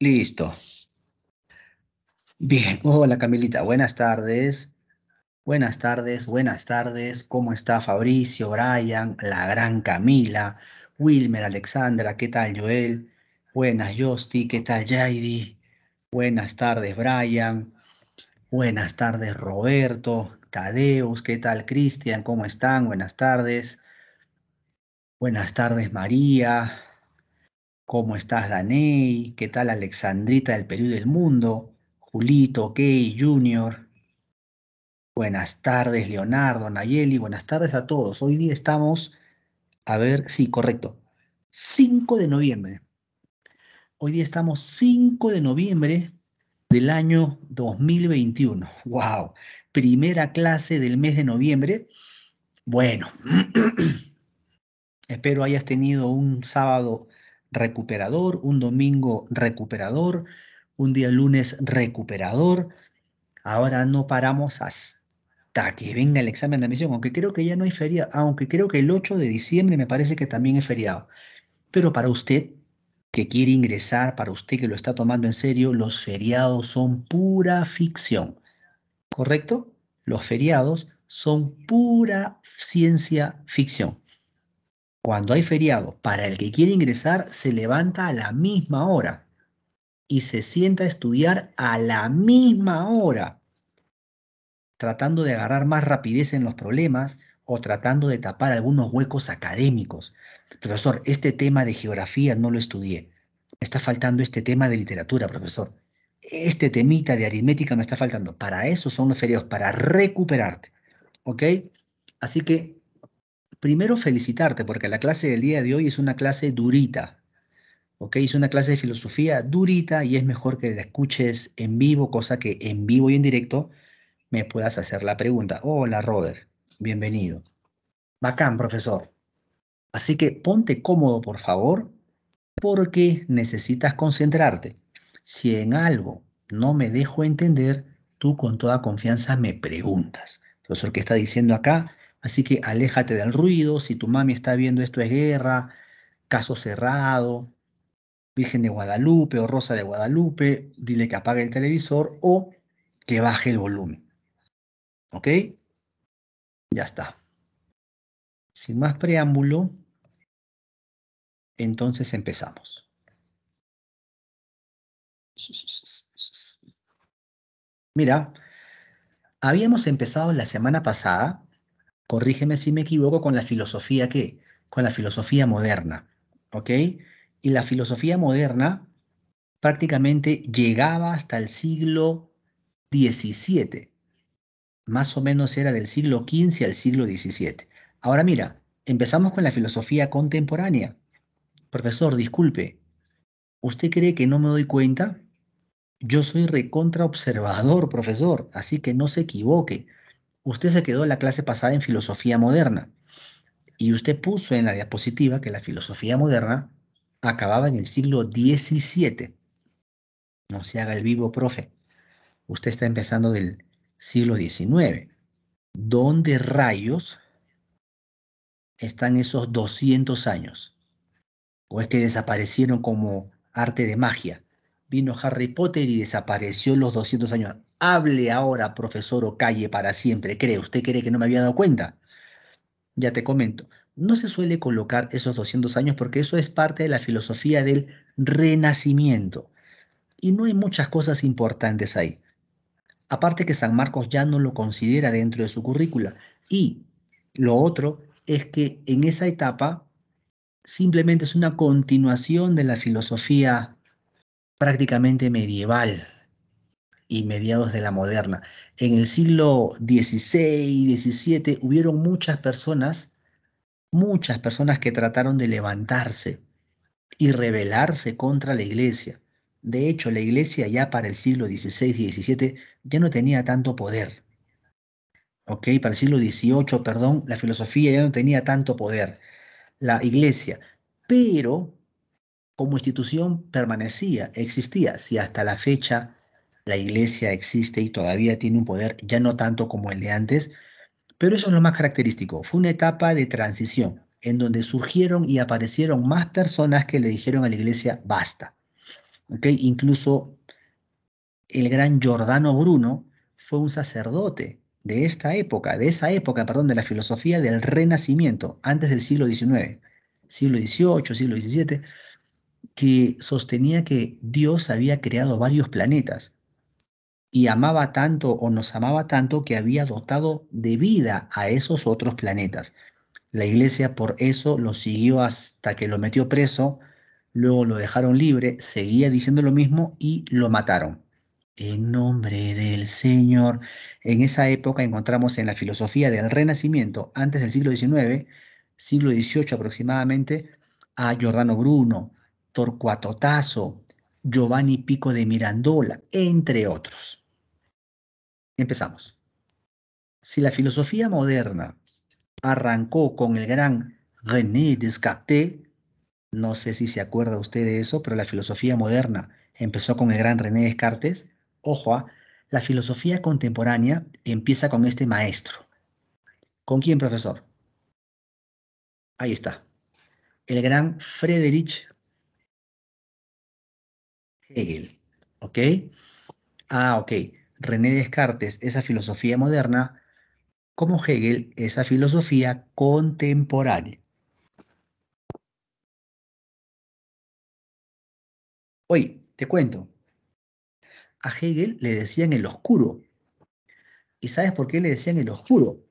Listo. Bien, hola Camilita, buenas tardes. Buenas tardes, buenas tardes. ¿Cómo está Fabricio, Brian, la gran Camila, Wilmer, Alexandra? ¿Qué tal Joel? Buenas Josti, ¿qué tal Jaidi? Buenas tardes Brian. Buenas tardes Roberto, Tadeus, ¿qué tal Cristian? ¿Cómo están? Buenas tardes. Buenas tardes María, ¿Cómo estás, Daney? ¿Qué tal, Alexandrita del Perú del Mundo? Julito, Key, Junior. Buenas tardes, Leonardo, Nayeli. Buenas tardes a todos. Hoy día estamos, a ver, sí, correcto, 5 de noviembre. Hoy día estamos 5 de noviembre del año 2021. ¡Wow! Primera clase del mes de noviembre. Bueno, espero hayas tenido un sábado recuperador, un domingo recuperador, un día lunes recuperador. Ahora no paramos hasta que venga el examen de admisión, aunque creo que ya no hay feriado, aunque creo que el 8 de diciembre me parece que también es feriado. Pero para usted que quiere ingresar, para usted que lo está tomando en serio, los feriados son pura ficción. ¿Correcto? Los feriados son pura ciencia ficción cuando hay feriado, para el que quiere ingresar, se levanta a la misma hora y se sienta a estudiar a la misma hora, tratando de agarrar más rapidez en los problemas o tratando de tapar algunos huecos académicos. Profesor, este tema de geografía no lo estudié. Me está faltando este tema de literatura, profesor. Este temita de aritmética me está faltando. Para eso son los feriados, para recuperarte. ¿Ok? Así que primero felicitarte porque la clase del día de hoy es una clase durita. ¿Ok? Es una clase de filosofía durita y es mejor que la escuches en vivo, cosa que en vivo y en directo me puedas hacer la pregunta. Hola, Robert. Bienvenido. Bacán, profesor. Así que ponte cómodo, por favor, porque necesitas concentrarte. Si en algo no me dejo entender, tú con toda confianza me preguntas. Profesor, ¿qué está diciendo acá? Así que aléjate del ruido, si tu mami está viendo esto es guerra, caso cerrado, Virgen de Guadalupe o Rosa de Guadalupe, dile que apague el televisor o que baje el volumen. ¿Ok? Ya está. Sin más preámbulo, entonces empezamos. Mira, habíamos empezado la semana pasada corrígeme si me equivoco, con la filosofía qué? Con la filosofía moderna, ¿ok? Y la filosofía moderna prácticamente llegaba hasta el siglo XVII. Más o menos era del siglo XV al siglo XVII. Ahora mira, empezamos con la filosofía contemporánea. Profesor, disculpe, ¿usted cree que no me doy cuenta? Yo soy recontraobservador, profesor, así que no se equivoque usted se quedó la clase pasada en filosofía moderna y usted puso en la diapositiva que la filosofía moderna acababa en el siglo XVII. No se haga el vivo, profe. Usted está empezando del siglo XIX. ¿Dónde rayos están esos 200 años? ¿O es que desaparecieron como arte de magia? vino Harry Potter y desapareció los 200 años. Hable ahora, profesor, o calle para siempre, cree. ¿Usted cree que no me había dado cuenta? Ya te comento. No se suele colocar esos 200 años porque eso es parte de la filosofía del renacimiento. Y no hay muchas cosas importantes ahí. Aparte que San Marcos ya no lo considera dentro de su currícula. Y lo otro es que en esa etapa simplemente es una continuación de la filosofía prácticamente medieval y mediados de la moderna. En el siglo XVI y XVII hubieron muchas personas, muchas personas que trataron de levantarse y rebelarse contra la iglesia. De hecho, la iglesia ya para el siglo XVI y XVII ya no tenía tanto poder. ¿Ok? Para el siglo XVIII, perdón, la filosofía ya no tenía tanto poder. La iglesia. Pero como institución permanecía, existía, si hasta la fecha la iglesia existe y todavía tiene un poder ya no tanto como el de antes, pero eso es lo más característico, fue una etapa de transición en donde surgieron y aparecieron más personas que le dijeron a la iglesia basta. Incluso el gran Giordano Bruno fue un sacerdote de esta época, de esa época, perdón, de la filosofía del renacimiento, antes del siglo XIX, siglo XVIII, siglo XVII que sostenía que Dios había creado varios planetas y amaba tanto o nos amaba tanto que había dotado de vida a esos otros planetas. La iglesia por eso lo siguió hasta que lo metió preso, luego lo dejaron libre, seguía diciendo lo mismo y lo mataron. En nombre del Señor, en esa época encontramos en la filosofía del Renacimiento, antes del siglo XIX, siglo XVIII aproximadamente, a Giordano Bruno, Torcuato Giovanni Pico de Mirandola, entre otros. Empezamos. Si la filosofía moderna arrancó con el gran René Descartes, no sé si se acuerda usted de eso, pero la filosofía moderna empezó con el gran René Descartes, ojo, ¿ah? la filosofía contemporánea empieza con este maestro. ¿Con quién, profesor? Ahí está. El gran Friedrich Hegel. ¿Ok? Ah, ok. René Descartes, esa filosofía moderna, como Hegel, esa filosofía contemporánea. Oye, te cuento. A Hegel le decían el oscuro. ¿Y sabes por qué le decían el oscuro?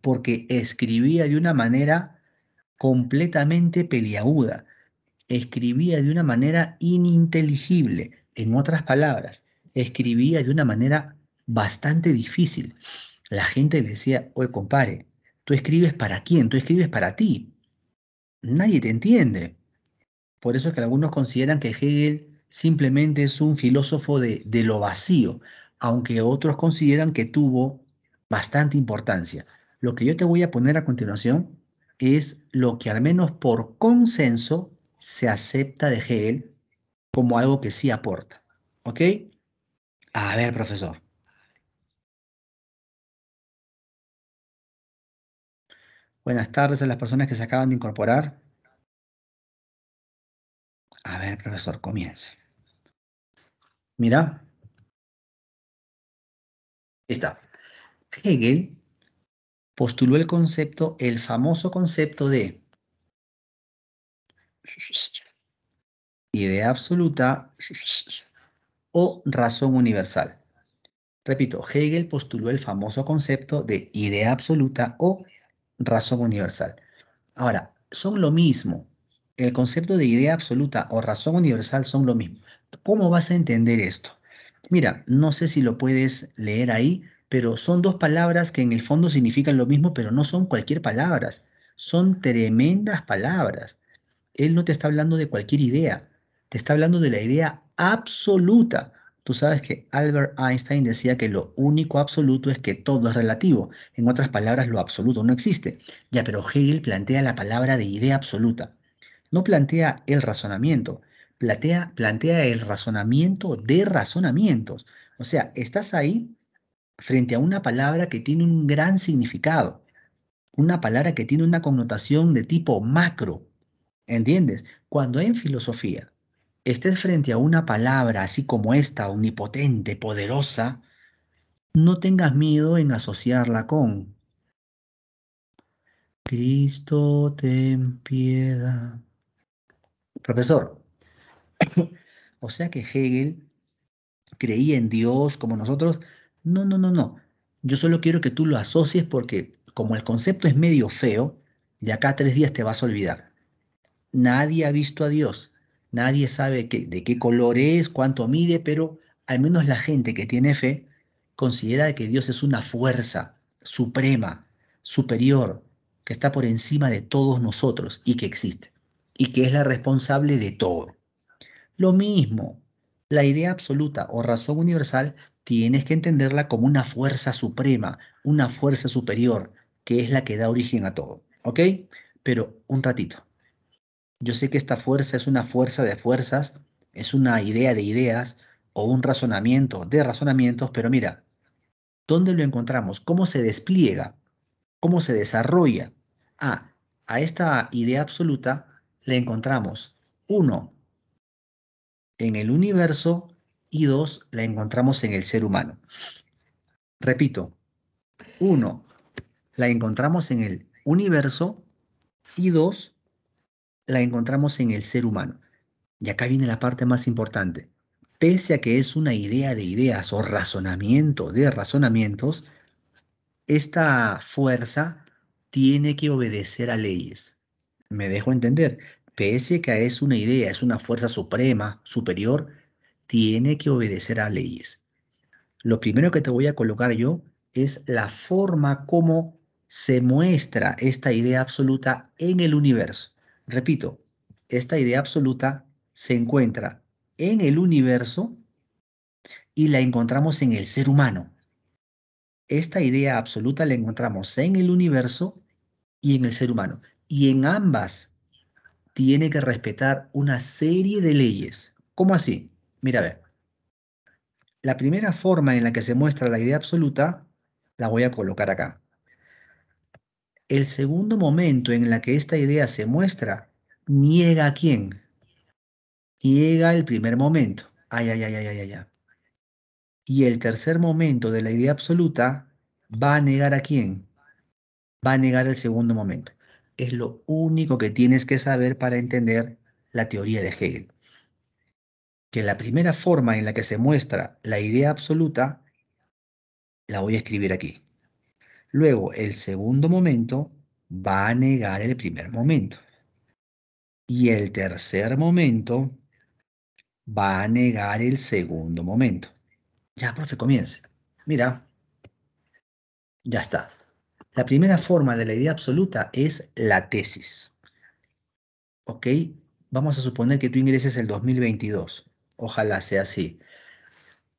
Porque escribía de una manera completamente peliaguda escribía de una manera ininteligible. En otras palabras, escribía de una manera bastante difícil. La gente le decía, oye, compare, tú escribes para quién, tú escribes para ti. Nadie te entiende. Por eso es que algunos consideran que Hegel simplemente es un filósofo de, de lo vacío, aunque otros consideran que tuvo bastante importancia. Lo que yo te voy a poner a continuación es lo que al menos por consenso se acepta de Hegel como algo que sí aporta. ¿Ok? A ver, profesor. Buenas tardes a las personas que se acaban de incorporar. A ver, profesor, comience. Mira. Ahí está. Hegel postuló el concepto, el famoso concepto de idea absoluta o razón universal. Repito, Hegel postuló el famoso concepto de idea absoluta o razón universal. Ahora, son lo mismo. El concepto de idea absoluta o razón universal son lo mismo. ¿Cómo vas a entender esto? Mira, no sé si lo puedes leer ahí, pero son dos palabras que en el fondo significan lo mismo, pero no son cualquier palabras. Son tremendas palabras. Él no te está hablando de cualquier idea, te está hablando de la idea absoluta. Tú sabes que Albert Einstein decía que lo único absoluto es que todo es relativo. En otras palabras, lo absoluto no existe. Ya, pero Hegel plantea la palabra de idea absoluta. No plantea el razonamiento, plantea, plantea el razonamiento de razonamientos. O sea, estás ahí frente a una palabra que tiene un gran significado, una palabra que tiene una connotación de tipo macro, ¿Entiendes? Cuando en filosofía estés frente a una palabra así como esta, omnipotente, poderosa, no tengas miedo en asociarla con Cristo, te piedad. Profesor, o sea que Hegel creía en Dios como nosotros. No, no, no, no. Yo solo quiero que tú lo asocies porque como el concepto es medio feo, de acá a tres días te vas a olvidar. Nadie ha visto a Dios, nadie sabe de qué color es, cuánto mide, pero al menos la gente que tiene fe considera que Dios es una fuerza suprema, superior, que está por encima de todos nosotros y que existe, y que es la responsable de todo. Lo mismo, la idea absoluta o razón universal tienes que entenderla como una fuerza suprema, una fuerza superior, que es la que da origen a todo. ¿Ok? Pero un ratito. Yo sé que esta fuerza es una fuerza de fuerzas, es una idea de ideas o un razonamiento de razonamientos, pero mira, ¿dónde lo encontramos? ¿Cómo se despliega? ¿Cómo se desarrolla? Ah, a esta idea absoluta le encontramos, uno, en el universo y dos, la encontramos en el ser humano. Repito, uno, la encontramos en el universo y dos, la encontramos en el ser humano. Y acá viene la parte más importante. Pese a que es una idea de ideas o razonamiento de razonamientos, esta fuerza tiene que obedecer a leyes. Me dejo entender. Pese a que es una idea, es una fuerza suprema, superior, tiene que obedecer a leyes. Lo primero que te voy a colocar yo es la forma como se muestra esta idea absoluta en el universo. Repito, esta idea absoluta se encuentra en el universo y la encontramos en el ser humano. Esta idea absoluta la encontramos en el universo y en el ser humano. Y en ambas tiene que respetar una serie de leyes. ¿Cómo así? Mira, a ver. La primera forma en la que se muestra la idea absoluta la voy a colocar acá. El segundo momento en la que esta idea se muestra, niega a quién? Niega el primer momento. Ay, ay, ay, ay, ay, ay. Y el tercer momento de la idea absoluta va a negar a quién? Va a negar el segundo momento. Es lo único que tienes que saber para entender la teoría de Hegel. Que la primera forma en la que se muestra la idea absoluta, la voy a escribir aquí. Luego, el segundo momento va a negar el primer momento. Y el tercer momento va a negar el segundo momento. Ya, profe, comience. Mira, ya está. La primera forma de la idea absoluta es la tesis. ¿Ok? Vamos a suponer que tú ingreses el 2022. Ojalá sea así.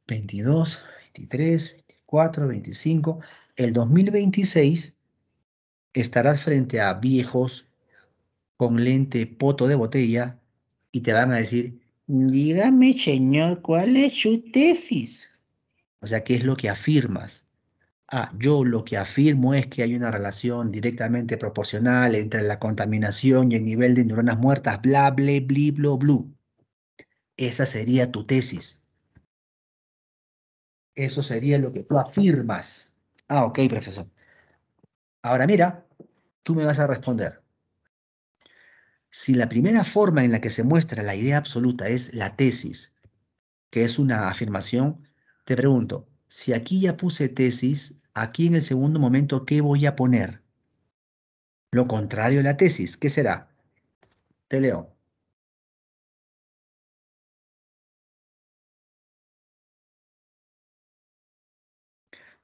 22, 23, 24, 25 el 2026 estarás frente a viejos con lente poto de botella y te van a decir, dígame señor, ¿cuál es su tesis? O sea, ¿qué es lo que afirmas? Ah, yo lo que afirmo es que hay una relación directamente proporcional entre la contaminación y el nivel de neuronas muertas, bla, bla, bla, bla, bla. Esa sería tu tesis. Eso sería lo que tú afirmas. Ah, ok, profesor. Ahora mira, tú me vas a responder. Si la primera forma en la que se muestra la idea absoluta es la tesis, que es una afirmación, te pregunto, si aquí ya puse tesis, aquí en el segundo momento, ¿qué voy a poner? Lo contrario de la tesis, ¿qué será? Te leo.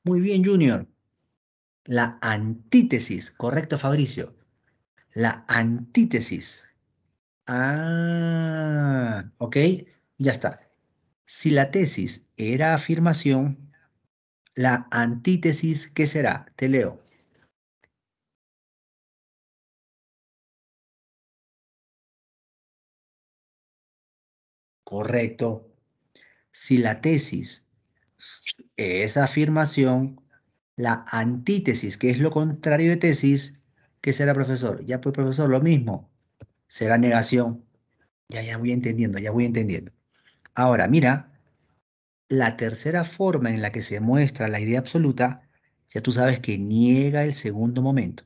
Muy bien, Junior. La antítesis, correcto, Fabricio. La antítesis. Ah, ok, ya está. Si la tesis era afirmación, la antítesis, ¿qué será? Te leo. Correcto. Si la tesis esa afirmación, la antítesis, que es lo contrario de tesis, ¿qué será profesor? Ya pues profesor, lo mismo, será negación. Ya, ya voy entendiendo, ya voy entendiendo. Ahora, mira, la tercera forma en la que se muestra la idea absoluta, ya tú sabes que niega el segundo momento.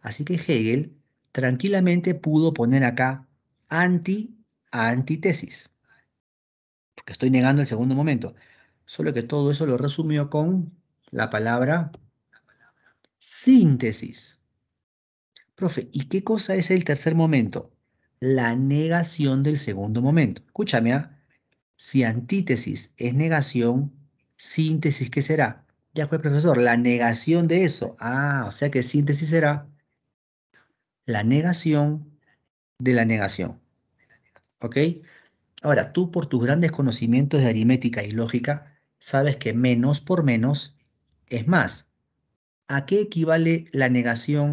Así que Hegel tranquilamente pudo poner acá anti antítesis. Porque estoy negando el segundo momento. Solo que todo eso lo resumió con la palabra, síntesis. Profe, ¿y qué cosa es el tercer momento? La negación del segundo momento. Escúchame, ¿ah? si antítesis es negación, síntesis, ¿qué será? Ya fue, profesor, la negación de eso. Ah, o sea que síntesis será la negación de la negación. ¿Ok? Ahora, tú por tus grandes conocimientos de aritmética y lógica, sabes que menos por menos es más. ¿A qué equivale la negación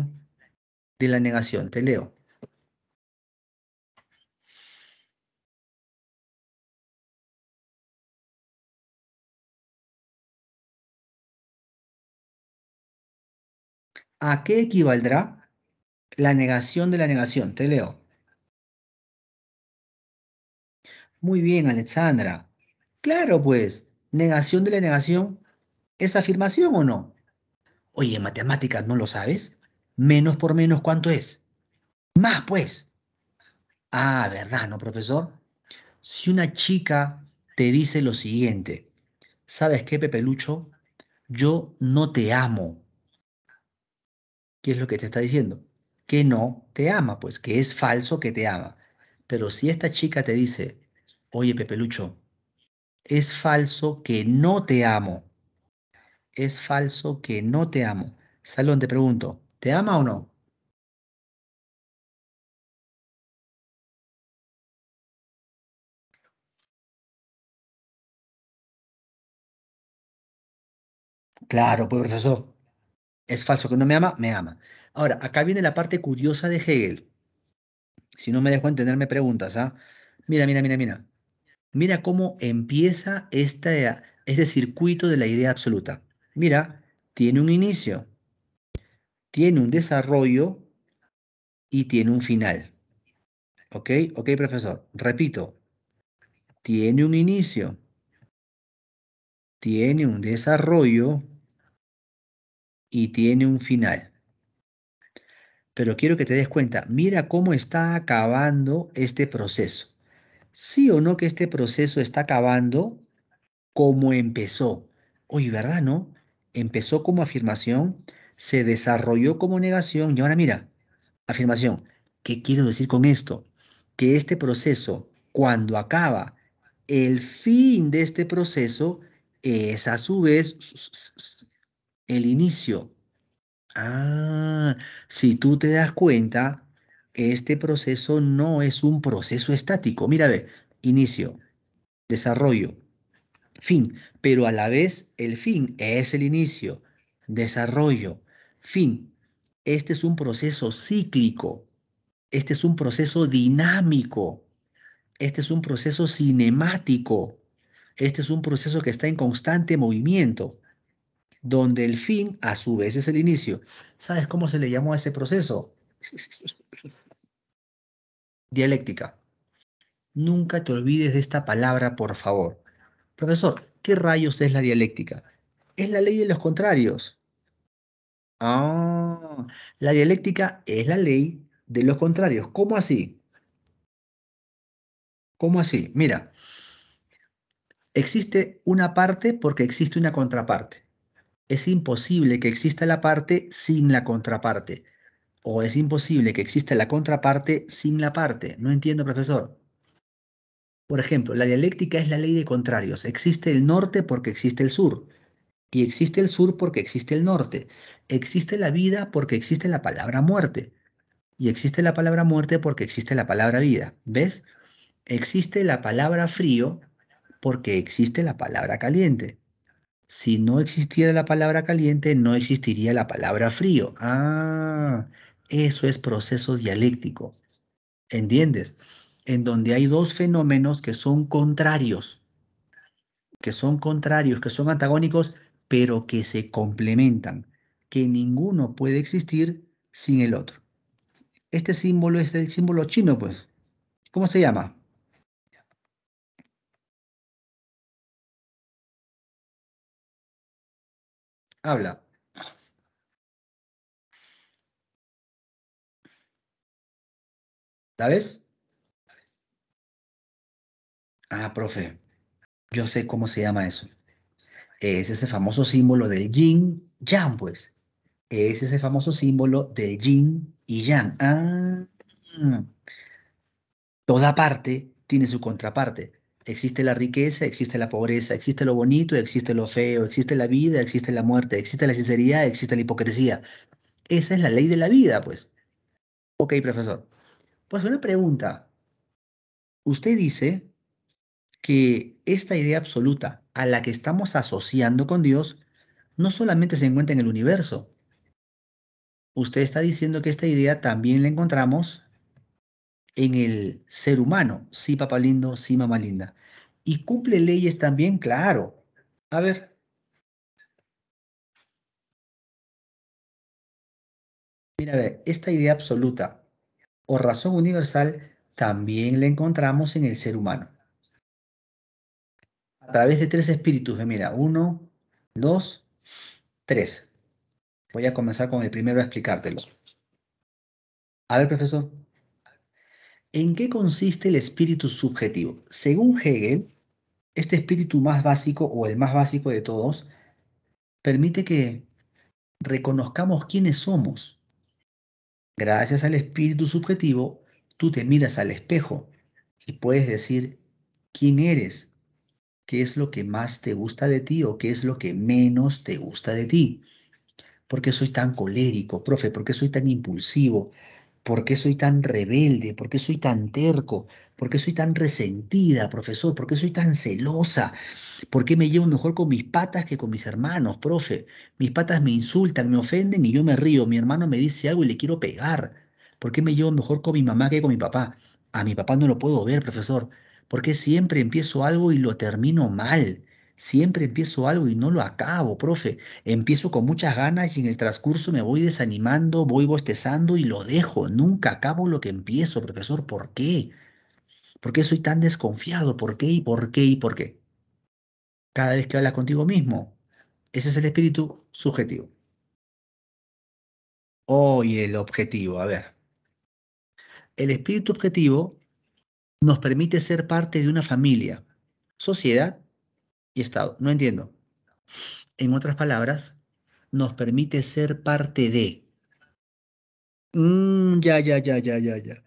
de la negación? Te leo. ¿A qué equivaldrá la negación de la negación? Te leo. Muy bien, Alexandra. Claro, pues, negación de la negación es afirmación o no. Oye, en matemáticas no lo sabes. Menos por menos, ¿cuánto es? Más, pues. Ah, ¿verdad, no, profesor? Si una chica te dice lo siguiente, ¿sabes qué, Pepe Lucho? Yo no te amo. ¿Qué es lo que te está diciendo? Que no te ama, pues, que es falso que te ama. Pero si esta chica te dice, oye, Pepe Lucho, es falso que no te amo. Es falso que no te amo. Salón, te pregunto, ¿te ama o no? Claro, pues profesor, es falso que no me ama, me ama. Ahora, acá viene la parte curiosa de Hegel. Si no me dejo entender, me preguntas, ¿ah? Mira, mira, mira, mira. Mira cómo empieza este, circuito de la idea absoluta. Mira, tiene un inicio, tiene un desarrollo y tiene un final. ¿Ok? Ok, profesor. Repito. Tiene un inicio. Tiene un desarrollo. Y tiene un final. Pero quiero que te des cuenta. Mira cómo está acabando este proceso sí o no que este proceso está acabando como empezó. Oye, ¿verdad, no? Empezó como afirmación, se desarrolló como negación y ahora mira, afirmación. ¿Qué quiero decir con esto? Que este proceso, cuando acaba, el fin de este proceso es a su vez el inicio. Ah, si tú te das cuenta, este proceso no es un proceso estático. Mira, ve, inicio, desarrollo, fin, pero a la vez el fin es el inicio, desarrollo, fin. Este es un proceso cíclico, este es un proceso dinámico, este es un proceso cinemático, este es un proceso que está en constante movimiento, donde el fin a su vez es el inicio. ¿Sabes cómo se le llamó a ese proceso? Dialéctica. Nunca te olvides de esta palabra, por favor. Profesor, ¿qué rayos es la dialéctica? Es la ley de los contrarios. Ah, la dialéctica es la ley de los contrarios. ¿Cómo así? ¿Cómo así? Mira, existe una parte porque existe una contraparte. Es imposible que exista la parte sin la contraparte o es imposible que exista la contraparte sin la parte. No entiendo, profesor. Por ejemplo, la dialéctica es la ley de contrarios. Existe el norte porque existe el sur. Y existe el sur porque existe el norte. Existe la vida porque existe la palabra muerte. Y existe la palabra muerte porque existe la palabra vida. ¿Ves? Existe la palabra frío porque existe la palabra caliente. Si no existiera la palabra caliente, no existiría la palabra frío. Ah, eso es proceso dialéctico. ¿Entiendes? En donde hay dos fenómenos que son contrarios, que son contrarios, que son antagónicos, pero que se complementan, que ninguno puede existir sin el otro. Este símbolo es el símbolo chino, pues. ¿Cómo se llama? Habla. ¿Sabes? Ah, profe, yo sé cómo se llama eso. Es ese famoso símbolo del yin, yang, pues. Es ese famoso símbolo del yin y yang. Ah. Toda parte tiene su contraparte. Existe la riqueza, existe la pobreza, existe lo bonito, existe lo feo, existe la vida, existe la muerte, existe la sinceridad, existe la hipocresía. Esa es la ley de la vida, pues. Ok, profesor. Pues una pregunta. Usted dice que esta idea absoluta a la que estamos asociando con Dios no solamente se encuentra en el universo. Usted está diciendo que esta idea también la encontramos en el ser humano. Sí, papá lindo, sí, mamá linda. ¿Y cumple leyes también? Claro. A ver. Mira, a ver, esta idea absoluta o razón universal también la encontramos en el ser humano. A través de tres espíritus, mira, uno, dos, tres. Voy a comenzar con el primero a explicártelo. A ver, profesor. ¿En qué consiste el espíritu subjetivo? Según Hegel, este espíritu más básico o el más básico de todos permite que reconozcamos quiénes somos, Gracias al espíritu subjetivo, tú te miras al espejo y puedes decir quién eres, qué es lo que más te gusta de ti o qué es lo que menos te gusta de ti. ¿Por qué soy tan colérico, profe? ¿Por qué soy tan impulsivo? ¿Por qué soy tan rebelde? ¿Por qué soy tan terco? ¿Por qué soy tan resentida, profesor? ¿Por qué soy tan celosa? ¿Por qué me llevo mejor con mis patas que con mis hermanos, profe? Mis patas me insultan, me ofenden y yo me río. Mi hermano me dice algo y le quiero pegar. ¿Por qué me llevo mejor con mi mamá que con mi papá? A mi papá no lo puedo ver, profesor. ¿Por qué siempre empiezo algo y lo termino mal? Siempre empiezo algo y no lo acabo, profe. Empiezo con muchas ganas y en el transcurso me voy desanimando, voy bostezando y lo dejo. Nunca acabo lo que empiezo, profesor. ¿Por qué? ¿Por qué soy tan desconfiado? ¿Por qué y por qué y por qué? Cada vez que hablas contigo mismo, ese es el espíritu subjetivo. Hoy oh, el objetivo, a ver. El espíritu objetivo nos permite ser parte de una familia, sociedad y Estado. No entiendo. En otras palabras, nos permite ser parte de. Mm, ya, ya, ya, ya, ya, ya.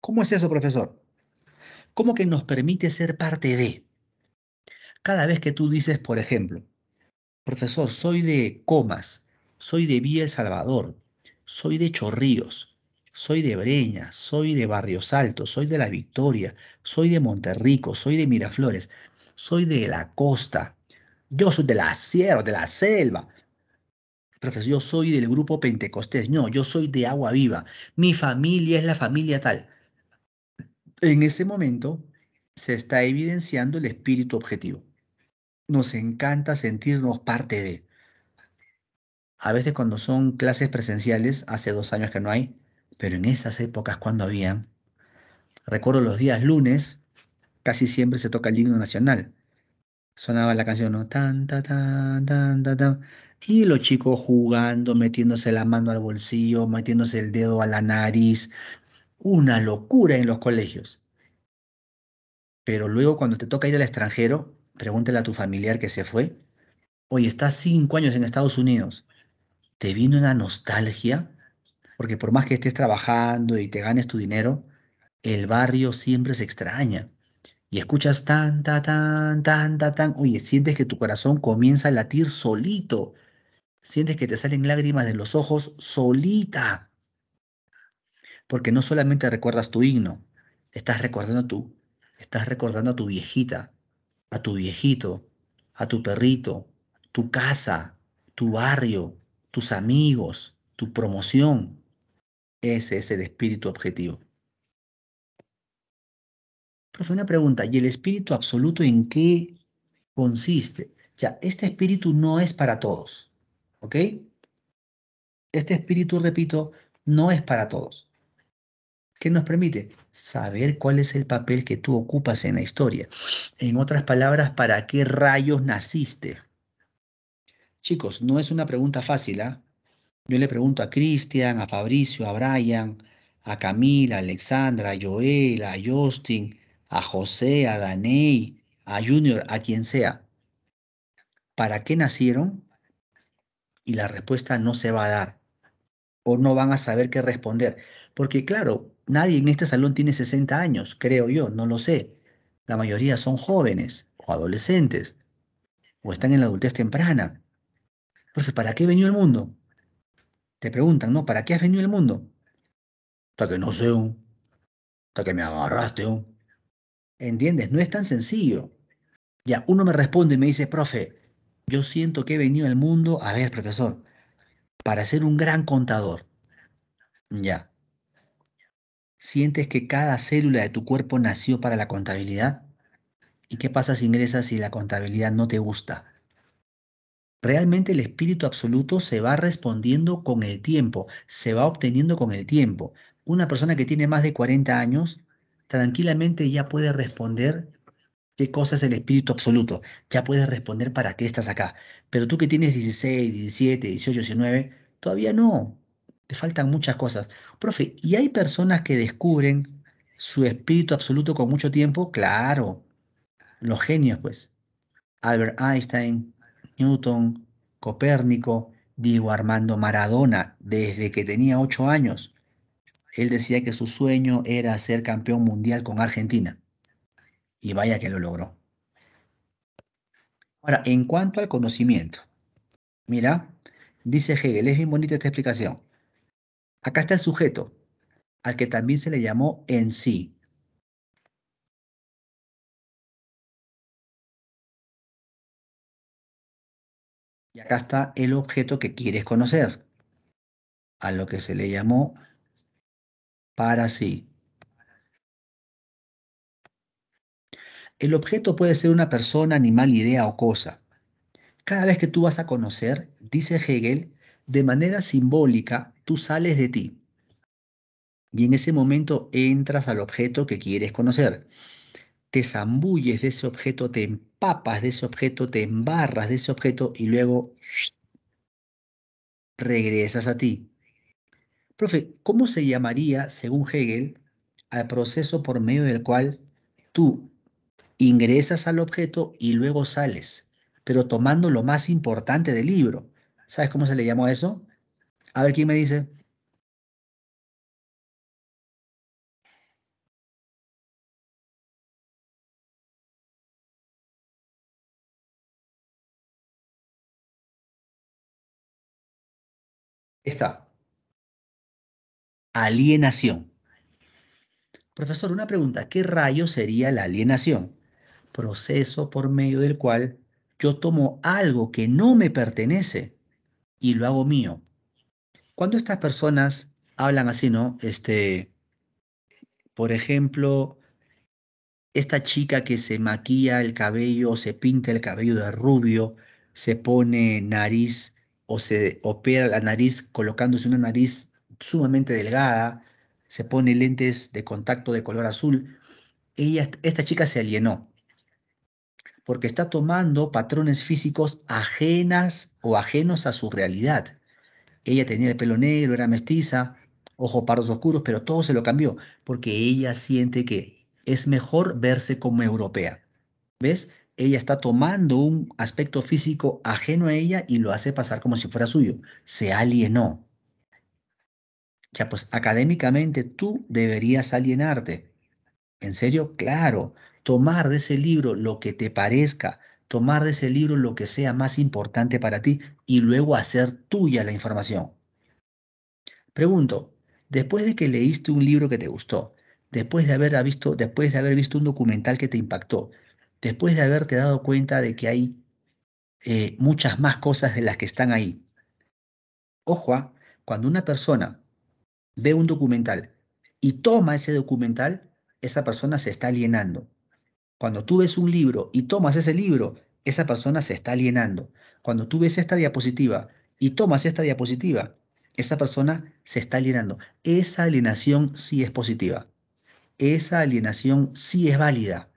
¿Cómo es eso, profesor? ¿Cómo que nos permite ser parte de? Cada vez que tú dices, por ejemplo, profesor, soy de Comas, soy de Vía El Salvador, soy de Chorríos, soy de Breña, soy de Barrios Altos, soy de La Victoria, soy de Monterrico, soy de Miraflores, soy de la costa, yo soy de la sierra, de la selva. Profesor, yo soy del grupo pentecostés, no, yo soy de agua viva, mi familia es la familia tal. En ese momento se está evidenciando el espíritu objetivo. Nos encanta sentirnos parte de. A veces cuando son clases presenciales, hace dos años que no hay, pero en esas épocas cuando habían, recuerdo los días lunes, casi siempre se toca el himno nacional. Sonaba la canción, ¿no? Tan, tan, tan, tan, tan, Y los chicos jugando, metiéndose la mano al bolsillo, metiéndose el dedo a la nariz. Una locura en los colegios. Pero luego cuando te toca ir al extranjero, pregúntale a tu familiar que se fue. Oye, estás cinco años en Estados Unidos. ¿Te vino una nostalgia? Porque por más que estés trabajando y te ganes tu dinero, el barrio siempre se extraña. Y escuchas tan, tan, tan, tan, tan, oye, sientes que tu corazón comienza a latir solito. Sientes que te salen lágrimas de los ojos solita. Porque no solamente recuerdas tu himno, estás recordando tú, estás recordando a tu viejita, a tu viejito, a tu perrito, tu casa, tu barrio, tus amigos, tu promoción, ese es el espíritu objetivo. Profe, una pregunta. ¿Y el espíritu absoluto en qué consiste? Ya, este espíritu no es para todos. ¿Ok? Este espíritu, repito, no es para todos. ¿Qué nos permite? Saber cuál es el papel que tú ocupas en la historia. En otras palabras, ¿para qué rayos naciste? Chicos, no es una pregunta fácil, ¿ah? Yo le pregunto a Cristian, a Fabricio, a Brian, a Camila, a Alexandra, a Joel, a Justin, a José, a Daney, a Junior, a quien sea, ¿para qué nacieron? Y la respuesta no se va a dar o no van a saber qué responder. Porque claro, nadie en este salón tiene 60 años, creo yo, no lo sé. La mayoría son jóvenes o adolescentes o están en la adultez temprana. Entonces, ¿para qué vino el mundo? Te preguntan, ¿no? ¿Para qué has venido al mundo? Hasta que no sé, hasta que me agarraste. ¿Entiendes? No es tan sencillo. Ya, uno me responde y me dice, profe, yo siento que he venido al mundo, a ver, profesor, para ser un gran contador. Ya. ¿Sientes que cada célula de tu cuerpo nació para la contabilidad? ¿Y qué pasa si ingresas y la contabilidad no te gusta? Realmente el espíritu absoluto se va respondiendo con el tiempo, se va obteniendo con el tiempo. Una persona que tiene más de 40 años tranquilamente ya puede responder qué cosa es el espíritu absoluto, ya puede responder para qué estás acá. Pero tú que tienes 16, 17, 18, 19, todavía no, te faltan muchas cosas. Profe, ¿y hay personas que descubren su espíritu absoluto con mucho tiempo? Claro, los genios pues. Albert Einstein, Newton, Copérnico, Diego Armando Maradona, desde que tenía ocho años. Él decía que su sueño era ser campeón mundial con Argentina. Y vaya que lo logró. Ahora, en cuanto al conocimiento, mira, dice Hegel, es bien bonita esta explicación. Acá está el sujeto, al que también se le llamó en sí, acá está el objeto que quieres conocer, a lo que se le llamó para sí. El objeto puede ser una persona, animal, idea o cosa. Cada vez que tú vas a conocer, dice Hegel, de manera simbólica, tú sales de ti. Y en ese momento entras al objeto que quieres conocer te zambulles de ese objeto, te empapas de ese objeto, te embarras de ese objeto y luego regresas a ti. Profe, ¿cómo se llamaría, según Hegel, al proceso por medio del cual tú ingresas al objeto y luego sales, pero tomando lo más importante del libro? ¿Sabes cómo se le llamó a eso? A ver quién me dice. está. Alienación. Profesor, una pregunta. ¿Qué rayo sería la alienación? Proceso por medio del cual yo tomo algo que no me pertenece y lo hago mío. Cuando estas personas hablan así, ¿no? Este, por ejemplo, esta chica que se maquilla el cabello, se pinta el cabello de rubio, se pone nariz o se opera la nariz colocándose una nariz sumamente delgada, se pone lentes de contacto de color azul. Ella, esta chica se alienó porque está tomando patrones físicos ajenas o ajenos a su realidad. Ella tenía el pelo negro, era mestiza, ojos pardos oscuros, pero todo se lo cambió porque ella siente que es mejor verse como europea. ¿Ves? ella está tomando un aspecto físico ajeno a ella y lo hace pasar como si fuera suyo. Se alienó. Ya, pues académicamente tú deberías alienarte. ¿En serio? Claro. Tomar de ese libro lo que te parezca, tomar de ese libro lo que sea más importante para ti y luego hacer tuya la información. Pregunto, después de que leíste un libro que te gustó, después de haber visto, después de haber visto un documental que te impactó, después de haberte dado cuenta de que hay eh, muchas más cosas de las que están ahí. Ojo, ¿ah? cuando una persona ve un documental y toma ese documental, esa persona se está alienando. Cuando tú ves un libro y tomas ese libro, esa persona se está alienando. Cuando tú ves esta diapositiva y tomas esta diapositiva, esa persona se está alienando. Esa alienación sí es positiva. Esa alienación sí es válida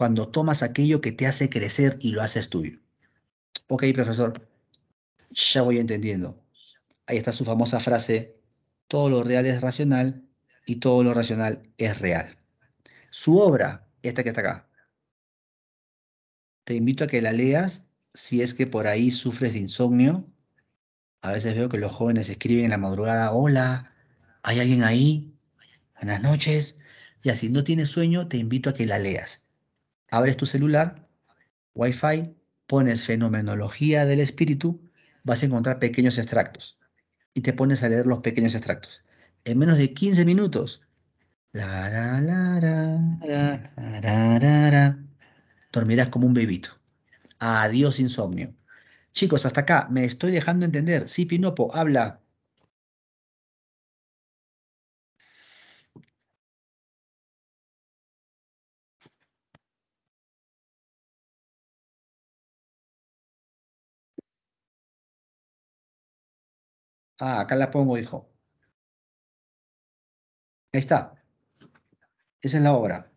cuando tomas aquello que te hace crecer y lo haces tuyo. Ok, profesor, ya voy entendiendo. Ahí está su famosa frase, todo lo real es racional y todo lo racional es real. Su obra, esta que está acá, te invito a que la leas si es que por ahí sufres de insomnio. A veces veo que los jóvenes escriben en la madrugada, hola, ¿hay alguien ahí? Buenas noches. Y así no tienes sueño, te invito a que la leas abres tu celular, Wi-Fi, pones fenomenología del espíritu, vas a encontrar pequeños extractos y te pones a leer los pequeños extractos. En menos de 15 minutos, dormirás como un bebito. Adiós insomnio. Chicos, hasta acá me estoy dejando entender. Si Pinopo, habla. Ah, acá la pongo, hijo. Ahí está. Esa es la obra.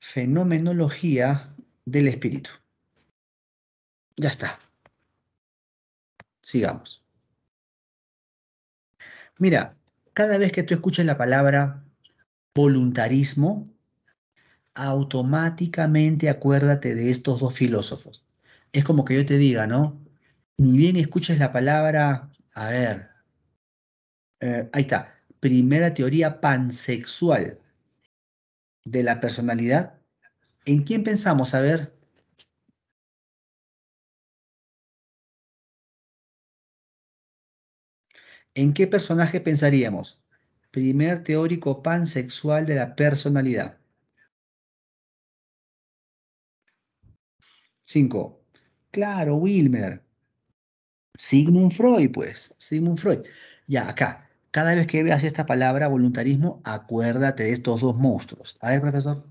Fenomenología del espíritu. Ya está. Sigamos. Mira, cada vez que tú escuches la palabra voluntarismo, automáticamente acuérdate de estos dos filósofos. Es como que yo te diga, ¿no? ni bien escuchas la palabra, a ver, eh, ahí está, primera teoría pansexual de la personalidad, ¿en quién pensamos? A ver. ¿En qué personaje pensaríamos? Primer teórico pansexual de la personalidad. 5. Claro, Wilmer. Sigmund Freud, pues, Sigmund Freud. Ya, acá, cada vez que veas esta palabra voluntarismo, acuérdate de estos dos monstruos. A ver, profesor.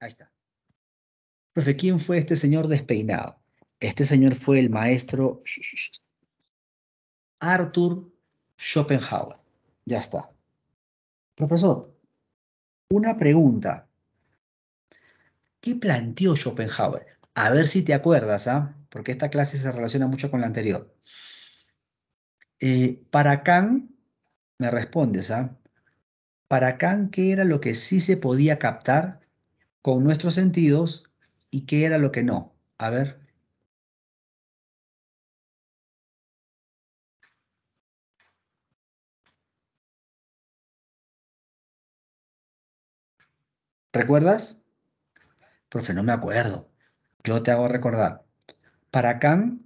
Ahí está. Profe, ¿quién fue este señor despeinado? Este señor fue el maestro Arthur Schopenhauer. Ya está. Profesor, una pregunta. ¿Qué planteó Schopenhauer? A ver si te acuerdas, ¿ah? porque esta clase se relaciona mucho con la anterior. Eh, para Kant, me respondes, ¿ah? Para Kant, ¿qué era lo que sí se podía captar con nuestros sentidos y qué era lo que no? A ver. ¿Recuerdas? Profe, no me acuerdo. Yo te hago recordar, para Kant,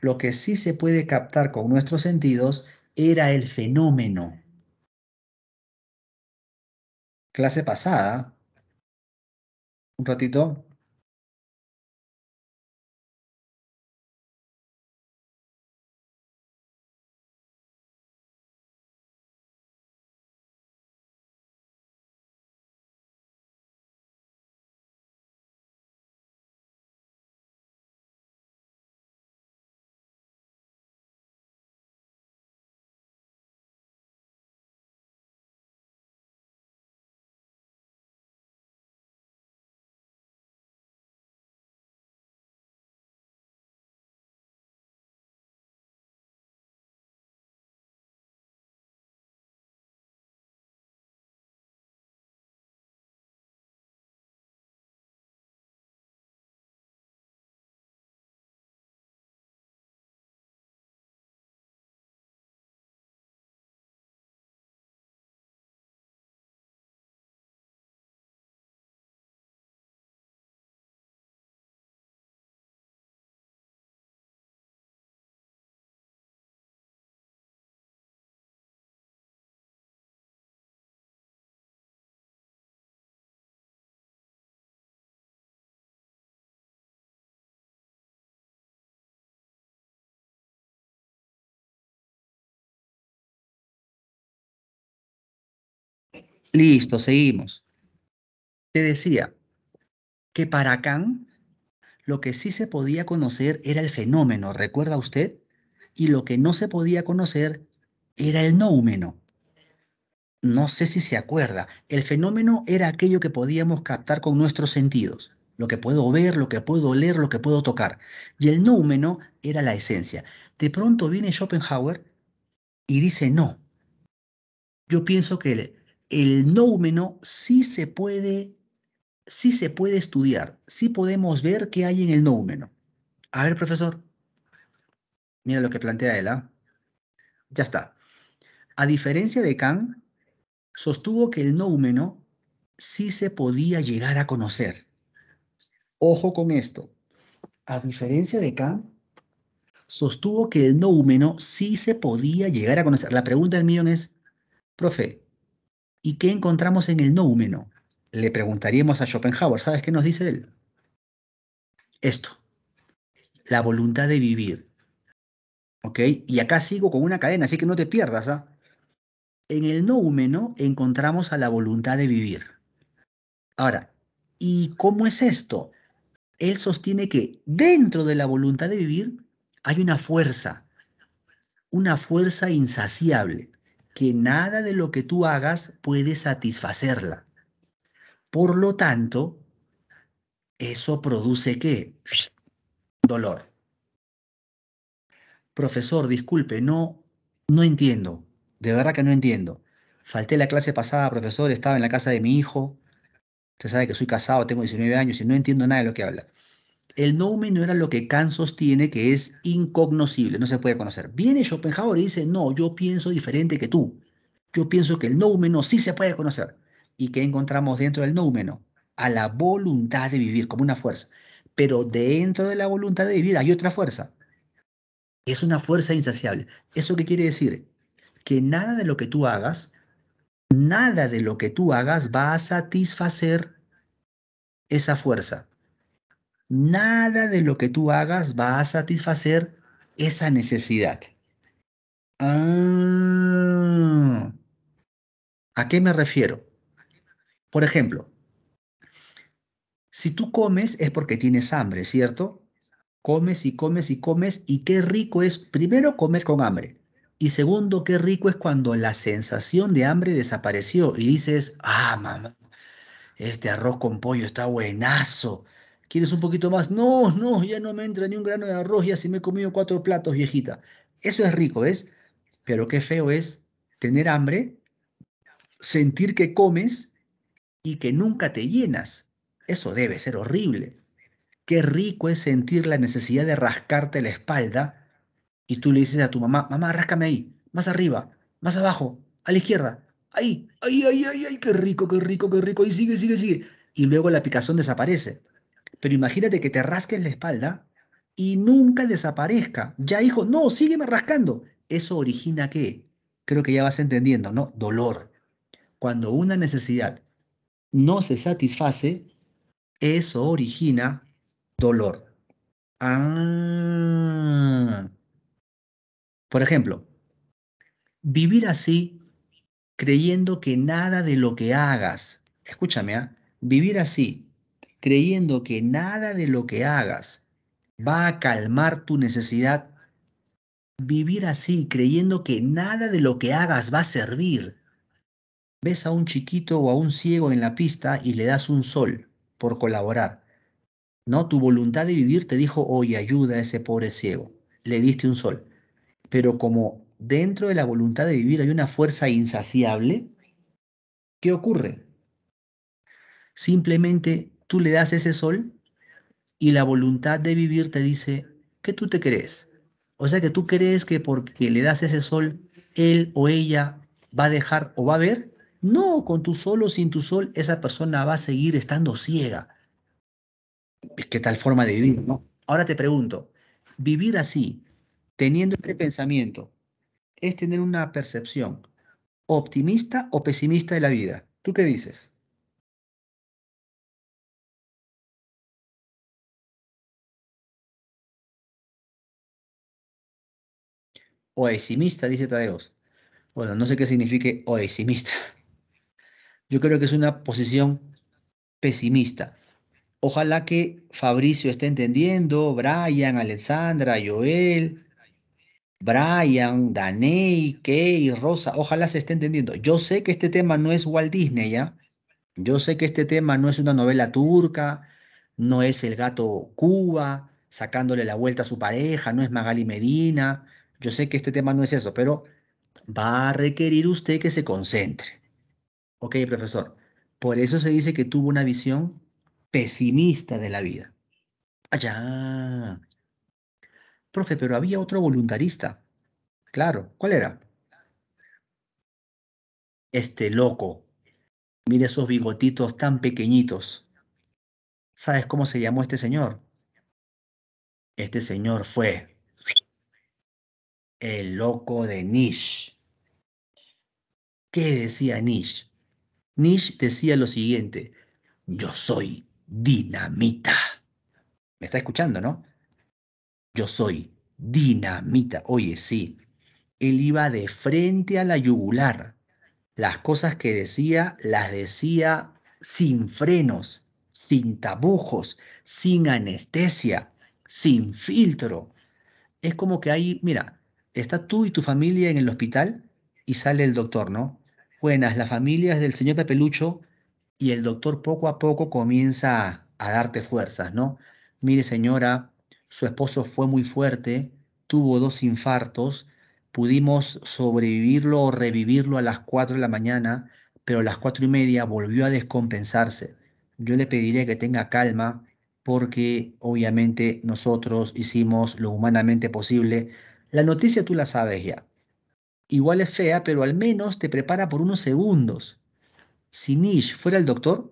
lo que sí se puede captar con nuestros sentidos era el fenómeno. Clase pasada, un ratito, Listo, seguimos. Te decía que para Kant lo que sí se podía conocer era el fenómeno, ¿recuerda usted? Y lo que no se podía conocer era el noumeno. No sé si se acuerda, el fenómeno era aquello que podíamos captar con nuestros sentidos, lo que puedo ver, lo que puedo oler, lo que puedo tocar. Y el noumeno era la esencia. De pronto viene Schopenhauer y dice, no, yo pienso que el noumeno sí se puede, sí se puede estudiar, sí podemos ver qué hay en el noumeno. A ver, profesor, mira lo que plantea él. ¿ah? Ya está. A diferencia de Kant, sostuvo que el noumeno sí se podía llegar a conocer. Ojo con esto. A diferencia de Kant, sostuvo que el noumeno sí se podía llegar a conocer. La pregunta del millón es, profe, ¿Y qué encontramos en el noumeno? Le preguntaríamos a Schopenhauer, ¿sabes qué nos dice él? Esto, la voluntad de vivir. ¿Ok? Y acá sigo con una cadena, así que no te pierdas. ¿ah? En el noumeno encontramos a la voluntad de vivir. Ahora, ¿y cómo es esto? Él sostiene que dentro de la voluntad de vivir hay una fuerza, una fuerza insaciable que nada de lo que tú hagas puede satisfacerla. Por lo tanto, eso produce qué? Dolor. Profesor, disculpe, no, no entiendo. De verdad que no entiendo. Falté la clase pasada, profesor, estaba en la casa de mi hijo. Se sabe que soy casado, tengo 19 años y no entiendo nada de lo que habla el noumeno era lo que Kant sostiene que es incognoscible, no se puede conocer. Viene Schopenhauer y dice, no, yo pienso diferente que tú. Yo pienso que el noumeno sí se puede conocer. ¿Y qué encontramos dentro del noumeno? A la voluntad de vivir, como una fuerza. Pero dentro de la voluntad de vivir hay otra fuerza. Es una fuerza insaciable. ¿Eso qué quiere decir? Que nada de lo que tú hagas, nada de lo que tú hagas va a satisfacer esa fuerza Nada de lo que tú hagas va a satisfacer esa necesidad. Ah. ¿A qué me refiero? Por ejemplo, si tú comes es porque tienes hambre, ¿cierto? Comes y comes y comes y qué rico es primero comer con hambre y segundo qué rico es cuando la sensación de hambre desapareció y dices, ah, mamá, este arroz con pollo está buenazo, ¿Quieres un poquito más? No, no, ya no me entra ni un grano de arroz, y si me he comido cuatro platos, viejita. Eso es rico, ¿ves? Pero qué feo es tener hambre, sentir que comes y que nunca te llenas. Eso debe ser horrible. Qué rico es sentir la necesidad de rascarte la espalda y tú le dices a tu mamá, mamá, ráscame ahí, más arriba, más abajo, a la izquierda, ahí, ahí, ahí, ahí, ahí, qué rico, qué rico, qué rico, y sigue, sigue, sigue. Y luego la picazón desaparece. Pero imagínate que te rasques la espalda y nunca desaparezca. Ya, hijo, no, sígueme rascando. ¿Eso origina qué? Creo que ya vas entendiendo, ¿no? Dolor. Cuando una necesidad no se satisface, eso origina dolor. Ah. Por ejemplo, vivir así creyendo que nada de lo que hagas, escúchame, a ¿ah? vivir así creyendo que nada de lo que hagas va a calmar tu necesidad, vivir así, creyendo que nada de lo que hagas va a servir. Ves a un chiquito o a un ciego en la pista y le das un sol por colaborar. No, tu voluntad de vivir te dijo, oye, ayuda a ese pobre ciego. Le diste un sol. Pero como dentro de la voluntad de vivir hay una fuerza insaciable, ¿qué ocurre? Simplemente Tú le das ese sol y la voluntad de vivir te dice, que tú te crees? O sea que tú crees que porque le das ese sol, él o ella va a dejar o va a ver. No, con tu sol o sin tu sol, esa persona va a seguir estando ciega. Qué tal forma de vivir, ¿no? Ahora te pregunto, vivir así, teniendo este pensamiento, es tener una percepción optimista o pesimista de la vida. ¿Tú qué dices? oesimista, dice Tadeos. Bueno, no sé qué signifique oesimista. Yo creo que es una posición pesimista. Ojalá que Fabricio esté entendiendo, Brian, Alexandra, Joel, Brian, Daney, Key, Rosa, ojalá se esté entendiendo. Yo sé que este tema no es Walt Disney, ¿ya? Yo sé que este tema no es una novela turca, no es el gato Cuba sacándole la vuelta a su pareja, no es Magali Medina, yo sé que este tema no es eso, pero va a requerir usted que se concentre. Ok, profesor, por eso se dice que tuvo una visión pesimista de la vida. Allá. Ah, Profe, pero había otro voluntarista. Claro, ¿cuál era? Este loco. Mire esos bigotitos tan pequeñitos. ¿Sabes cómo se llamó este señor? Este señor fue el loco de Nish. ¿Qué decía Nish? Nish decía lo siguiente, yo soy dinamita. ¿Me está escuchando, no? Yo soy dinamita. Oye, sí, él iba de frente a la yugular. Las cosas que decía, las decía sin frenos, sin tabujos, sin anestesia, sin filtro. Es como que ahí, mira, ¿Estás tú y tu familia en el hospital y sale el doctor, ¿no? Buenas, la familia es del señor Lucho y el doctor poco a poco comienza a, darte fuerzas, ¿no? Mire señora, su esposo fue muy fuerte, tuvo dos infartos, pudimos sobrevivirlo o revivirlo a las 4 de la mañana, pero a las cuatro y media volvió a descompensarse. Yo le pediría que tenga calma porque obviamente nosotros hicimos lo humanamente posible la noticia tú la sabes ya. Igual es fea, pero al menos te prepara por unos segundos. Si Nish fuera el doctor,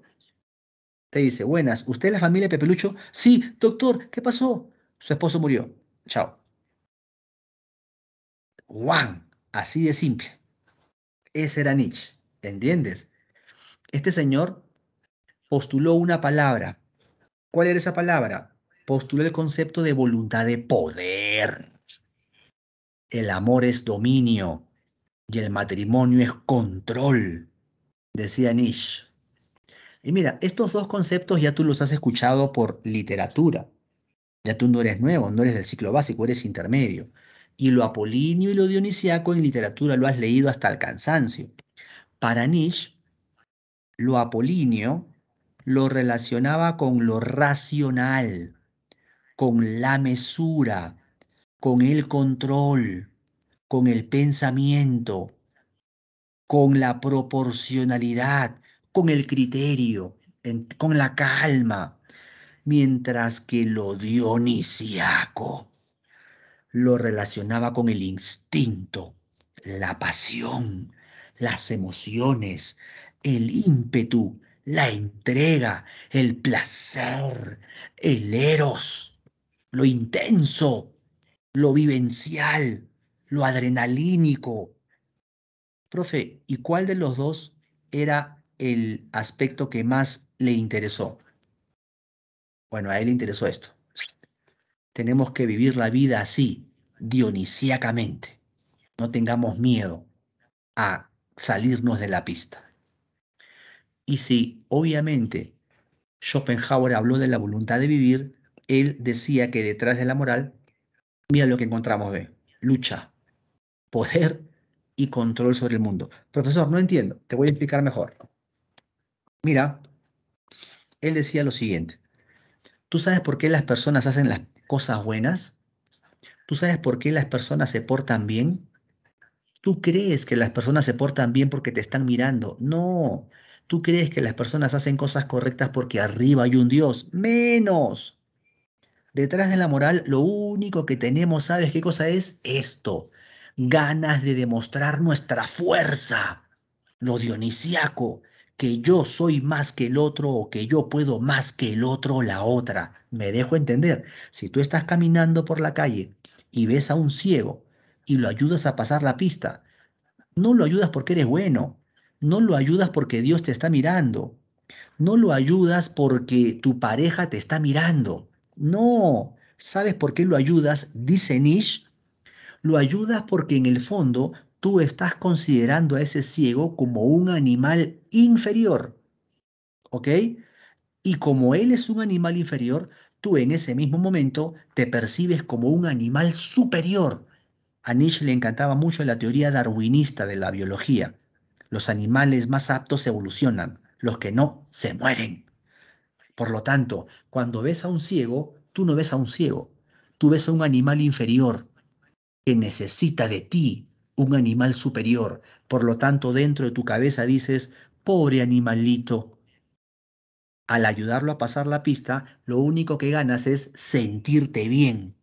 te dice, buenas, ¿usted es la familia de Pepelucho? Sí, doctor, ¿qué pasó? Su esposo murió. Chao. ¡Guau! Así de simple. Ese era Nietzsche, ¿entiendes? Este señor postuló una palabra. ¿Cuál era esa palabra? Postuló el concepto de voluntad de poder. El amor es dominio y el matrimonio es control, decía Nietzsche. Y mira, estos dos conceptos ya tú los has escuchado por literatura. Ya tú no eres nuevo, no eres del ciclo básico, eres intermedio. Y lo apolíneo y lo dionisiaco en literatura lo has leído hasta el cansancio. Para Nietzsche, lo apolíneo lo relacionaba con lo racional, con la mesura, con el control, con el pensamiento, con la proporcionalidad, con el criterio, con la calma, mientras que lo dionisiaco lo relacionaba con el instinto, la pasión, las emociones, el ímpetu, la entrega, el placer, el eros, lo intenso, lo vivencial, lo adrenalínico. Profe, ¿y cuál de los dos era el aspecto que más le interesó? Bueno, a él le interesó esto. Tenemos que vivir la vida así, dionisíacamente. No tengamos miedo a salirnos de la pista. Y si, obviamente, Schopenhauer habló de la voluntad de vivir, él decía que detrás de la moral Mira lo que encontramos de lucha, poder y control sobre el mundo. Profesor, no entiendo, te voy a explicar mejor. Mira, él decía lo siguiente, ¿tú sabes por qué las personas hacen las cosas buenas? ¿Tú sabes por qué las personas se portan bien? ¿Tú crees que las personas se portan bien porque te están mirando? No. ¿Tú crees que las personas hacen cosas correctas porque arriba hay un Dios? Menos. Detrás de la moral, lo único que tenemos, ¿sabes qué cosa es? Esto. Ganas de demostrar nuestra fuerza. Lo dionisiaco. Que yo soy más que el otro o que yo puedo más que el otro o la otra. Me dejo entender. Si tú estás caminando por la calle y ves a un ciego y lo ayudas a pasar la pista, no lo ayudas porque eres bueno. No lo ayudas porque Dios te está mirando. No lo ayudas porque tu pareja te está mirando. No, ¿sabes por qué lo ayudas? Dice Nish, lo ayudas porque en el fondo tú estás considerando a ese ciego como un animal inferior. ¿Ok? Y como él es un animal inferior, tú en ese mismo momento te percibes como un animal superior. A Nietzsche le encantaba mucho la teoría darwinista de la biología. Los animales más aptos evolucionan, los que no se mueren. Por lo tanto, cuando ves a un ciego, tú no ves a un ciego, tú ves a un animal inferior que necesita de ti un animal superior. Por lo tanto, dentro de tu cabeza dices, pobre animalito. Al ayudarlo a pasar la pista, lo único que ganas es sentirte bien.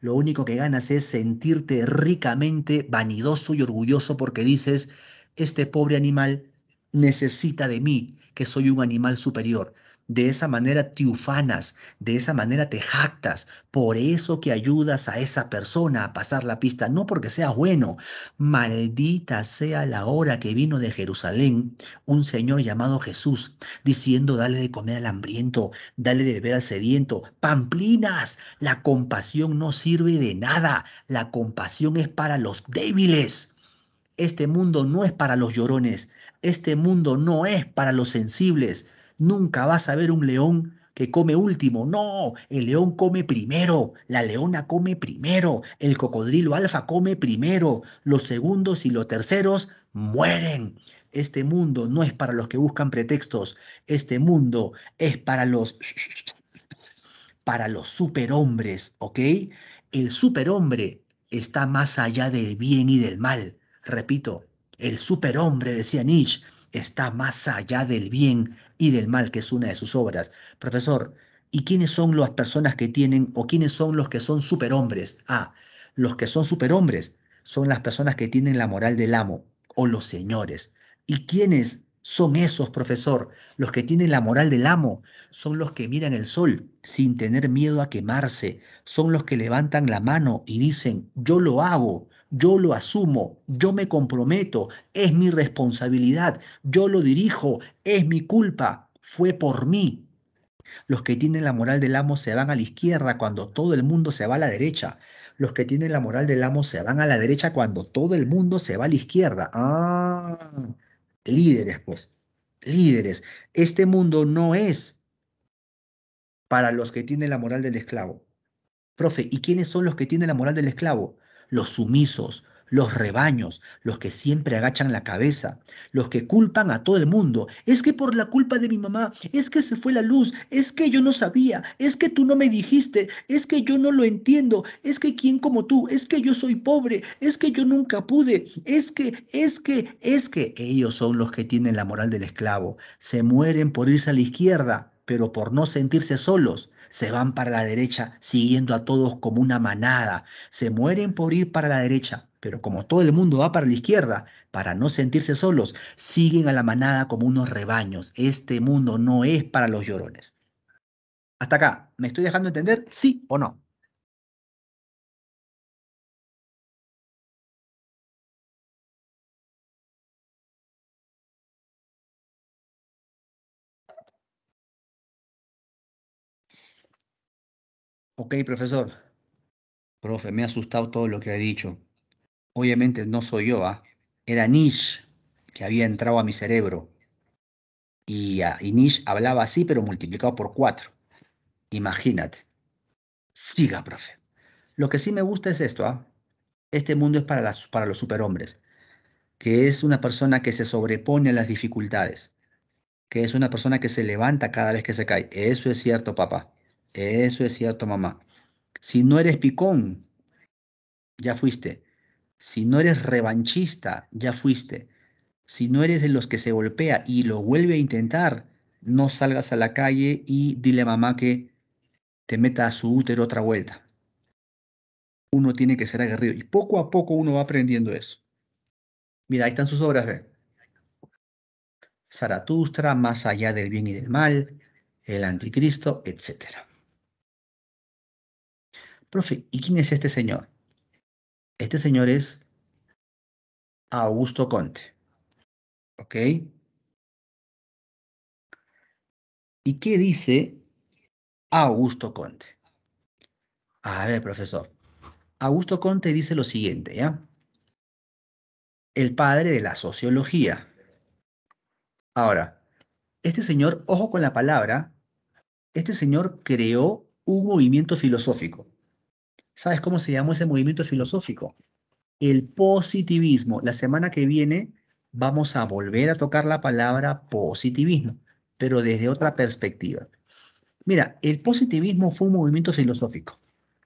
Lo único que ganas es sentirte ricamente vanidoso y orgulloso porque dices, este pobre animal necesita de mí, que soy un animal superior de esa manera te ufanas, de esa manera te jactas, por eso que ayudas a esa persona a pasar la pista, no porque sea bueno. Maldita sea la hora que vino de Jerusalén un señor llamado Jesús, diciendo, dale de comer al hambriento, dale de beber al sediento, pamplinas, la compasión no sirve de nada, la compasión es para los débiles. Este mundo no es para los llorones, este mundo no es para los sensibles, Nunca vas a ver un león que come último. No, el león come primero, la leona come primero, el cocodrilo alfa come primero, los segundos y los terceros mueren. Este mundo no es para los que buscan pretextos, este mundo es para los para los superhombres, ¿ok? El superhombre está más allá del bien y del mal. Repito, el superhombre, decía Nietzsche, está más allá del bien y del mal, que es una de sus obras. Profesor, ¿y quiénes son las personas que tienen o quiénes son los que son superhombres? Ah, los que son superhombres son las personas que tienen la moral del amo o los señores. ¿Y quiénes son esos, profesor? Los que tienen la moral del amo son los que miran el sol sin tener miedo a quemarse, son los que levantan la mano y dicen, yo lo hago, yo lo asumo, yo me comprometo, es mi responsabilidad, yo lo dirijo, es mi culpa, fue por mí. Los que tienen la moral del amo se van a la izquierda cuando todo el mundo se va a la derecha. Los que tienen la moral del amo se van a la derecha cuando todo el mundo se va a la izquierda. Ah, líderes, pues, líderes. Este mundo no es para los que tienen la moral del esclavo. Profe, ¿y quiénes son los que tienen la moral del esclavo? los sumisos, los rebaños, los que siempre agachan la cabeza, los que culpan a todo el mundo. Es que por la culpa de mi mamá, es que se fue la luz, es que yo no sabía, es que tú no me dijiste, es que yo no lo entiendo, es que quién como tú, es que yo soy pobre, es que yo nunca pude, es que, es que, es que ellos son los que tienen la moral del esclavo. Se mueren por irse a la izquierda, pero por no sentirse solos se van para la derecha siguiendo a todos como una manada, se mueren por ir para la derecha, pero como todo el mundo va para la izquierda, para no sentirse solos, siguen a la manada como unos rebaños. Este mundo no es para los llorones. Hasta acá, ¿me estoy dejando entender? Sí o no. Ok, profesor. Profe, me ha asustado todo lo que ha dicho. Obviamente no soy yo, ¿ah? Era Nish que había entrado a mi cerebro. Ah, y, Nish hablaba así, pero multiplicado por cuatro. Imagínate. Siga, profe. Lo que sí me gusta es esto, ¿ah? Este mundo es para, para los superhombres, que es una persona que se sobrepone a las dificultades, que es una persona que se levanta cada vez que se cae. Eso es cierto, papá. Eso es cierto, mamá. Si no eres picón, ya fuiste. Si no eres revanchista, ya fuiste. Si no eres de los que se golpea y lo vuelve a intentar, no salgas a la calle y dile a mamá que te meta a su útero otra vuelta. Uno tiene que ser aguerrido y poco a poco uno va aprendiendo eso. Mira, ahí están sus obras, ve. Zaratustra, Más allá del bien y del mal, El anticristo, etcétera profe, ¿y quién es este señor? Este señor es Augusto Conte. ¿Ok? ¿Y qué dice Augusto Conte? A ver, profesor. Augusto Conte dice lo siguiente, ¿ya? El padre de la sociología. Ahora, este señor, ojo con la palabra, este señor creó un movimiento filosófico. ¿Sabes cómo se llamó ese movimiento filosófico? El positivismo. La semana que viene vamos a volver a tocar la palabra positivismo, pero desde otra perspectiva. Mira, el positivismo fue un movimiento filosófico.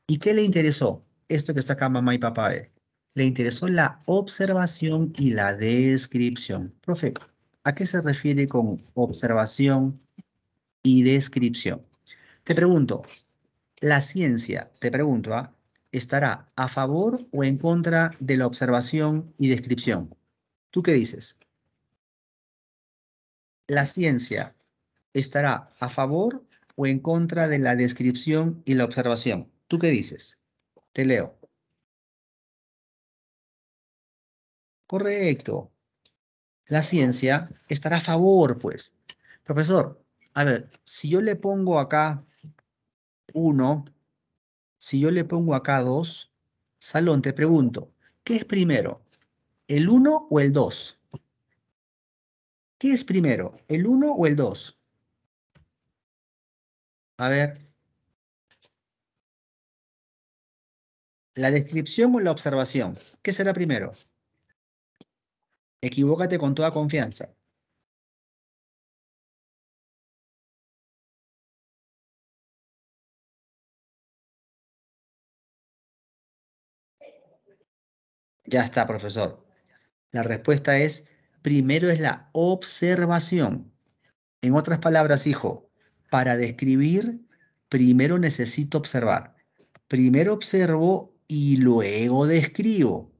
¿Y qué le interesó? Esto que está acá mamá y papá Le interesó la observación y la descripción. Profe, ¿a qué se refiere con observación y descripción? Te pregunto, la ciencia, te pregunto, ¿ah? estará a favor o en contra de la observación y descripción. ¿Tú qué dices? La ciencia estará a favor o en contra de la descripción y la observación. ¿Tú qué dices? Te leo. Correcto. La ciencia estará a favor, pues. Profesor, a ver, si yo le pongo acá uno... Si yo le pongo acá dos, Salón, te pregunto, ¿qué es primero? ¿El 1 o el 2? ¿Qué es primero? ¿El 1 o el 2? A ver. ¿La descripción o la observación? ¿Qué será primero? Equivócate con toda confianza. Ya está, profesor. La respuesta es, primero es la observación. En otras palabras, hijo, para describir, primero necesito observar. Primero observo y luego describo.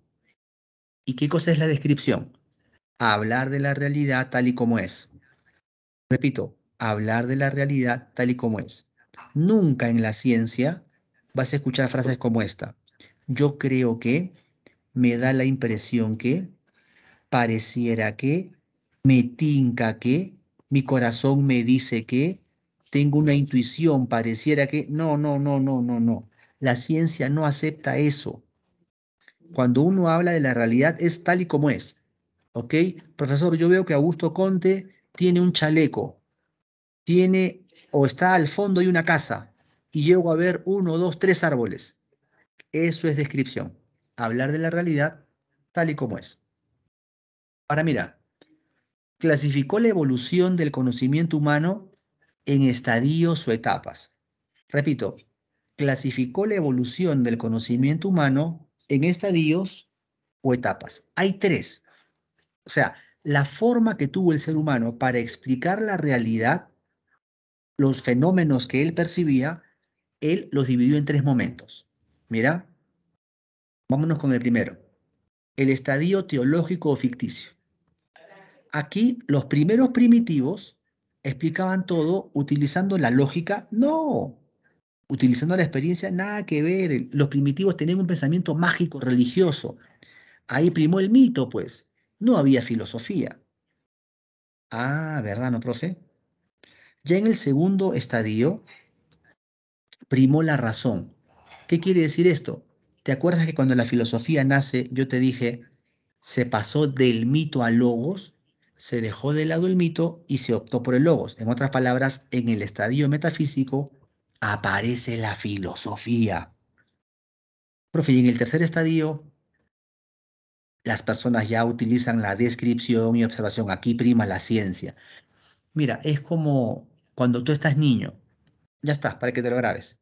¿Y qué cosa es la descripción? Hablar de la realidad tal y como es. Repito, hablar de la realidad tal y como es. Nunca en la ciencia vas a escuchar frases como esta. Yo creo que, me da la impresión que, pareciera que, me tinca que, mi corazón me dice que, tengo una intuición, pareciera que, no, no, no, no, no, no. La ciencia no acepta eso. Cuando uno habla de la realidad es tal y como es. ¿Ok? Profesor, yo veo que Augusto Conte tiene un chaleco, tiene o está al fondo de una casa y llego a ver uno, dos, tres árboles. Eso es descripción hablar de la realidad tal y como es. Ahora mira. clasificó la evolución del conocimiento humano en estadios o etapas. Repito, clasificó la evolución del conocimiento humano en estadios o etapas. Hay tres. O sea, la forma que tuvo el ser humano para explicar la realidad, los fenómenos que él percibía, él los dividió en tres momentos. Mira, Vámonos con el primero, el estadio teológico o ficticio. Aquí los primeros primitivos explicaban todo utilizando la lógica, no, utilizando la experiencia, nada que ver. Los primitivos tenían un pensamiento mágico, religioso. Ahí primó el mito, pues. No había filosofía. Ah, ¿verdad, no, profe? Ya en el segundo estadio primó la razón. ¿Qué quiere decir esto? ¿Te acuerdas que cuando la filosofía nace, yo te dije, se pasó del mito a logos, se dejó de lado el mito y se optó por el logos? En otras palabras, en el estadio metafísico aparece la filosofía. Profe, y en el tercer estadio, las personas ya utilizan la descripción y observación. Aquí prima la ciencia. Mira, es como cuando tú estás niño. Ya está, para que te lo grabes.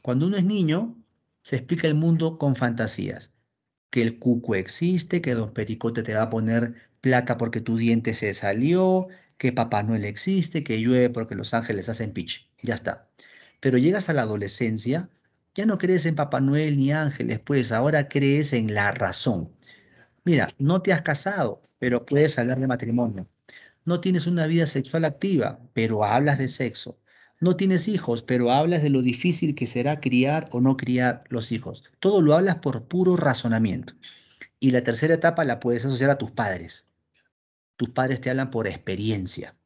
Cuando uno es niño, se explica el mundo con fantasías. Que el cuco existe, que Don Pericote te va a poner plata porque tu diente se salió, que Papá Noel existe, que llueve porque los ángeles hacen pitch. Ya está. Pero llegas a la adolescencia, ya no crees en Papá Noel ni ángeles, pues ahora crees en la razón. Mira, no te has casado, pero puedes hablar de matrimonio. No tienes una vida sexual activa, pero hablas de sexo. No tienes hijos, pero hablas de lo difícil que será criar o no criar los hijos. Todo lo hablas por puro razonamiento. Y la tercera etapa la puedes asociar a tus padres. Tus padres te hablan por experiencia.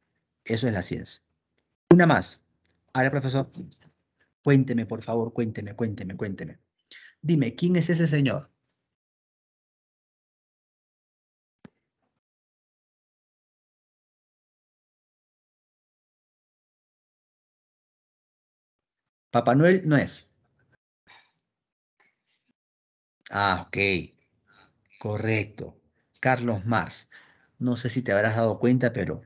Eso es la ciencia. Una más. Ahora, profesor, cuénteme, por favor, cuénteme, cuénteme, cuénteme. Dime, ¿quién es ese señor? Papá Noel no es. Ah, ok. Correcto. Carlos Mars. No sé si te habrás dado cuenta, pero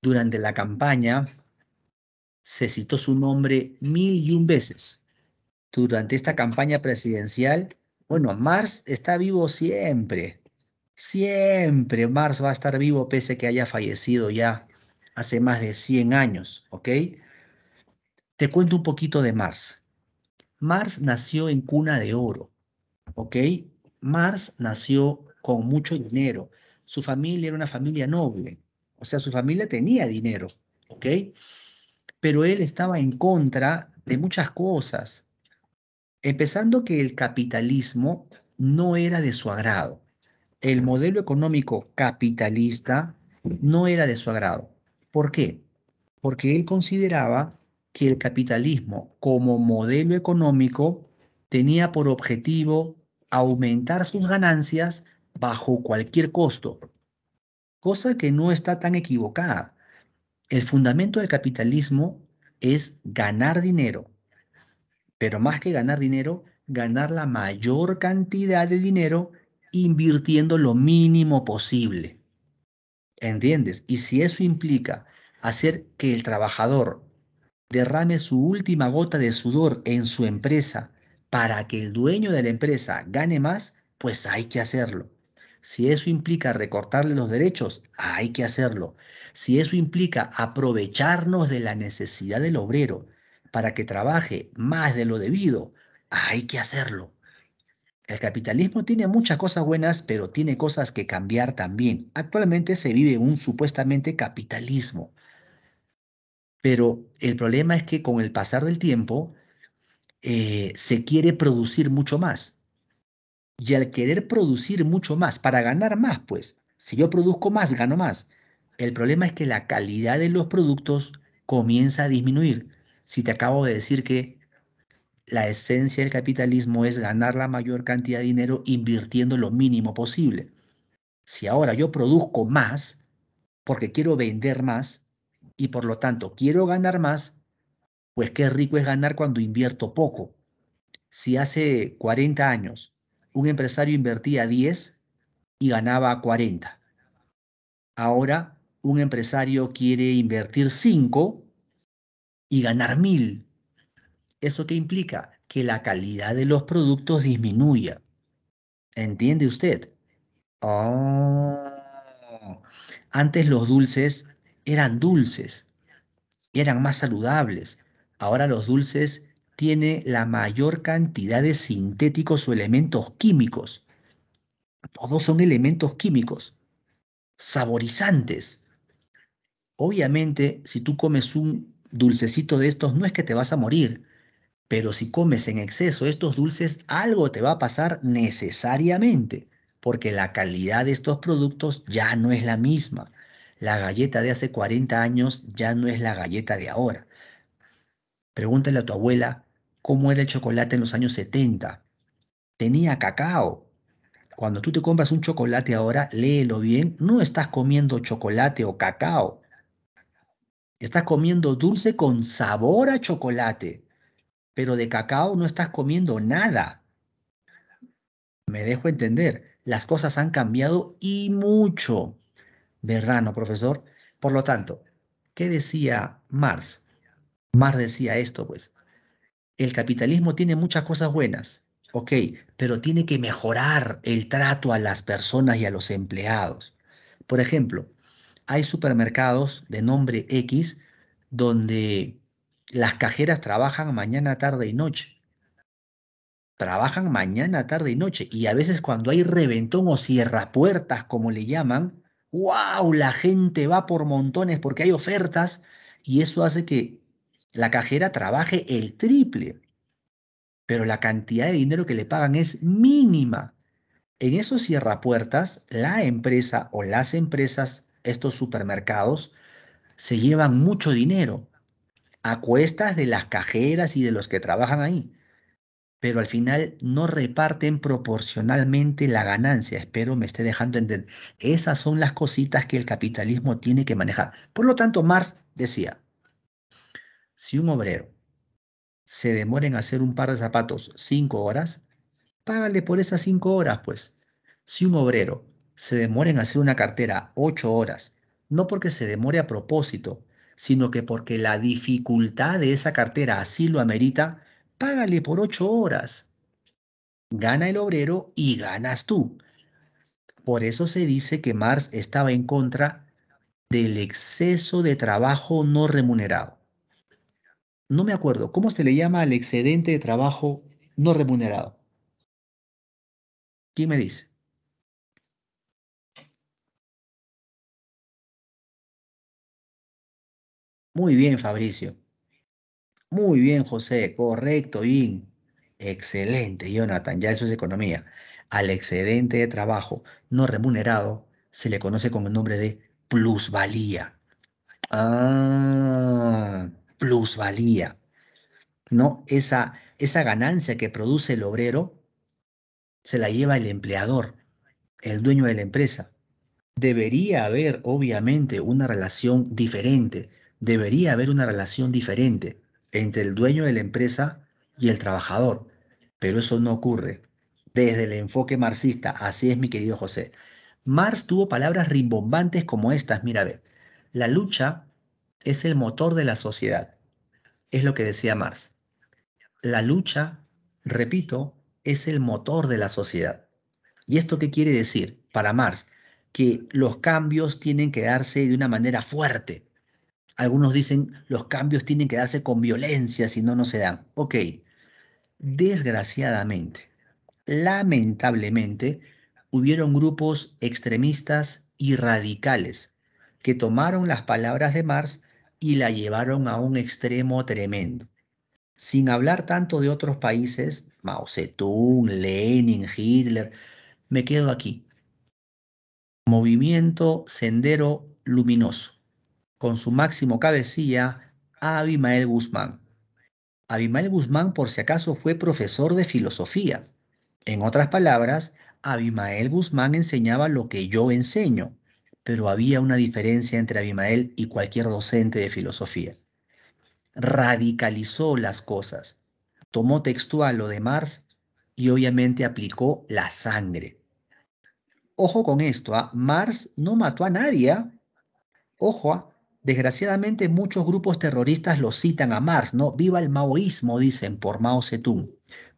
durante la campaña se citó su nombre mil y un veces. Durante esta campaña presidencial, bueno, Mars está vivo siempre. Siempre Mars va a estar vivo pese a que haya fallecido ya hace más de 100 años, ¿ok? Te cuento un poquito de Mars. Mars nació en cuna de oro, ¿ok? Mars nació con mucho dinero. Su familia era una familia noble, o sea, su familia tenía dinero, ¿ok? Pero él estaba en contra de muchas cosas, empezando que el capitalismo no era de su agrado. El modelo económico capitalista no era de su agrado. ¿Por qué? Porque él consideraba que el capitalismo como modelo económico tenía por objetivo aumentar sus ganancias bajo cualquier costo, cosa que no está tan equivocada. El fundamento del capitalismo es ganar dinero, pero más que ganar dinero, ganar la mayor cantidad de dinero invirtiendo lo mínimo posible. ¿Entiendes? Y si eso implica hacer que el trabajador derrame su última gota de sudor en su empresa para que el dueño de la empresa gane más, pues hay que hacerlo. Si eso implica recortarle los derechos, hay que hacerlo. Si eso implica aprovecharnos de la necesidad del obrero para que trabaje más de lo debido, hay que hacerlo. El capitalismo tiene muchas cosas buenas, pero tiene cosas que cambiar también. Actualmente se vive un supuestamente capitalismo pero el problema es que con el pasar del tiempo eh, se quiere producir mucho más. Y al querer producir mucho más, para ganar más, pues, si yo produzco más, gano más. El problema es que la calidad de los productos comienza a disminuir. Si te acabo de decir que la esencia del capitalismo es ganar la mayor cantidad de dinero invirtiendo lo mínimo posible. Si ahora yo produzco más porque quiero vender más, y por lo tanto quiero ganar más, pues qué rico es ganar cuando invierto poco. Si hace 40 años un empresario invertía 10 y ganaba 40, ahora un empresario quiere invertir 5 y ganar 1000. ¿Eso qué implica? Que la calidad de los productos disminuya. ¿Entiende usted? Oh. Antes los dulces eran dulces, eran más saludables. Ahora los dulces tienen la mayor cantidad de sintéticos o elementos químicos. Todos son elementos químicos, saborizantes. Obviamente, si tú comes un dulcecito de estos, no es que te vas a morir, pero si comes en exceso estos dulces, algo te va a pasar necesariamente, porque la calidad de estos productos ya no es la misma. La galleta de hace 40 años ya no es la galleta de ahora. Pregúntale a tu abuela cómo era el chocolate en los años 70. Tenía cacao. Cuando tú te compras un chocolate ahora, léelo bien, no estás comiendo chocolate o cacao. Estás comiendo dulce con sabor a chocolate, pero de cacao no estás comiendo nada. Me dejo entender, las cosas han cambiado y mucho. ¿verdad, no, profesor. Por lo tanto, ¿qué decía Marx? Marx decía esto, pues, el capitalismo tiene muchas cosas buenas, ok, pero tiene que mejorar el trato a las personas y a los empleados. Por ejemplo, hay supermercados de nombre X donde las cajeras trabajan mañana, tarde y noche. Trabajan mañana, tarde y noche. Y a veces cuando hay reventón o cierra puertas, como le llaman, wow, la gente va por montones porque hay ofertas y eso hace que la cajera trabaje el triple. Pero la cantidad de dinero que le pagan es mínima. En esos cierrapuertas, la empresa o las empresas, estos supermercados, se llevan mucho dinero a cuestas de las cajeras y de los que trabajan ahí pero al final no reparten proporcionalmente la ganancia. Espero me esté dejando entender. Esas son las cositas que el capitalismo tiene que manejar. Por lo tanto, Marx decía, si un obrero se demora en hacer un par de zapatos cinco horas, págale por esas cinco horas, pues. Si un obrero se demora en hacer una cartera ocho horas, no porque se demore a propósito, sino que porque la dificultad de esa cartera así lo amerita, págale por ocho horas. Gana el obrero y ganas tú. Por eso se dice que Marx estaba en contra del exceso de trabajo no remunerado. No me acuerdo, ¿cómo se le llama al excedente de trabajo no remunerado? ¿Quién me dice? Muy bien, Fabricio. Muy bien, José. Correcto, In. Excelente, Jonathan. Ya eso es economía. Al excedente de trabajo no remunerado se le conoce con el nombre de plusvalía. Ah, plusvalía. ¿No? Esa, esa ganancia que produce el obrero se la lleva el empleador, el dueño de la empresa. Debería haber, obviamente, una relación diferente. Debería haber una relación diferente entre el dueño de la empresa y el trabajador, pero eso no ocurre. Desde el enfoque marxista, así es mi querido José. Marx tuvo palabras rimbombantes como estas, mira, ve, la lucha es el motor de la sociedad, es lo que decía Marx. La lucha, repito, es el motor de la sociedad. ¿Y esto qué quiere decir para Marx? Que los cambios tienen que darse de una manera fuerte, algunos dicen los cambios tienen que darse con violencia, si no, no se dan. Ok, desgraciadamente, lamentablemente, hubieron grupos extremistas y radicales que tomaron las palabras de Marx y la llevaron a un extremo tremendo. Sin hablar tanto de otros países, Mao Zedong, Lenin, Hitler, me quedo aquí. Movimiento Sendero Luminoso con su máximo cabecilla Abimael Guzmán. Abimael Guzmán, por si acaso, fue profesor de filosofía. En otras palabras, Abimael Guzmán enseñaba lo que yo enseño, pero había una diferencia entre Abimael y cualquier docente de filosofía. Radicalizó las cosas, tomó textual lo de Mars y obviamente aplicó la sangre. Ojo con esto, ¿ah? Mars no mató a nadie. ¿ah? Ojo, ¿ah? Desgraciadamente muchos grupos terroristas lo citan a Marx, ¿no? Viva el maoísmo, dicen por Mao Zedong.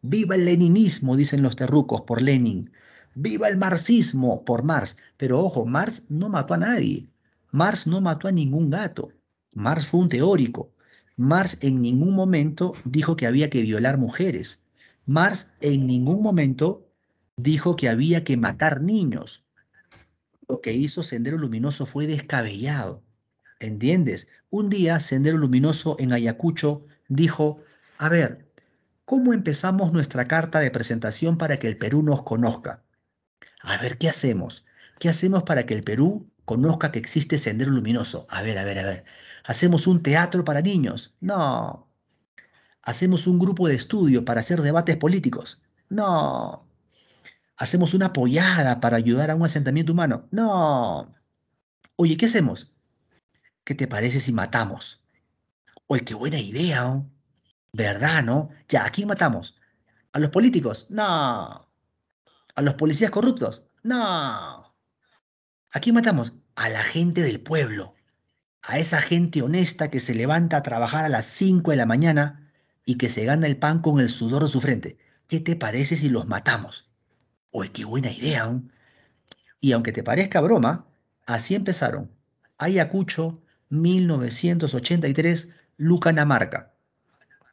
Viva el leninismo, dicen los terrucos por Lenin. Viva el marxismo por Marx. Pero ojo, Marx no mató a nadie. Marx no mató a ningún gato. Marx fue un teórico. Marx en ningún momento dijo que había que violar mujeres. Marx en ningún momento dijo que había que matar niños. Lo que hizo Sendero Luminoso fue descabellado. ¿Entiendes? Un día Sendero Luminoso en Ayacucho dijo, a ver, ¿cómo empezamos nuestra carta de presentación para que el Perú nos conozca? A ver, ¿qué hacemos? ¿Qué hacemos para que el Perú conozca que existe Sendero Luminoso? A ver, a ver, a ver. ¿Hacemos un teatro para niños? No. ¿Hacemos un grupo de estudio para hacer debates políticos? No. ¿Hacemos una apoyada para ayudar a un asentamiento humano? No. Oye, ¿qué hacemos? ¿qué te parece si matamos? ¡Oy, qué buena idea, ¿oh? ¿verdad, no? Ya, ¿a quién matamos? ¿A los políticos? No. ¿A los policías corruptos? No. ¿A quién matamos? A la gente del pueblo. A esa gente honesta que se levanta a trabajar a las 5 de la mañana y que se gana el pan con el sudor de su frente. ¿Qué te parece si los matamos? ¡Oy, qué buena idea. ¿oh? Y aunque te parezca broma, así empezaron. acucho... 1983, Lucanamarca.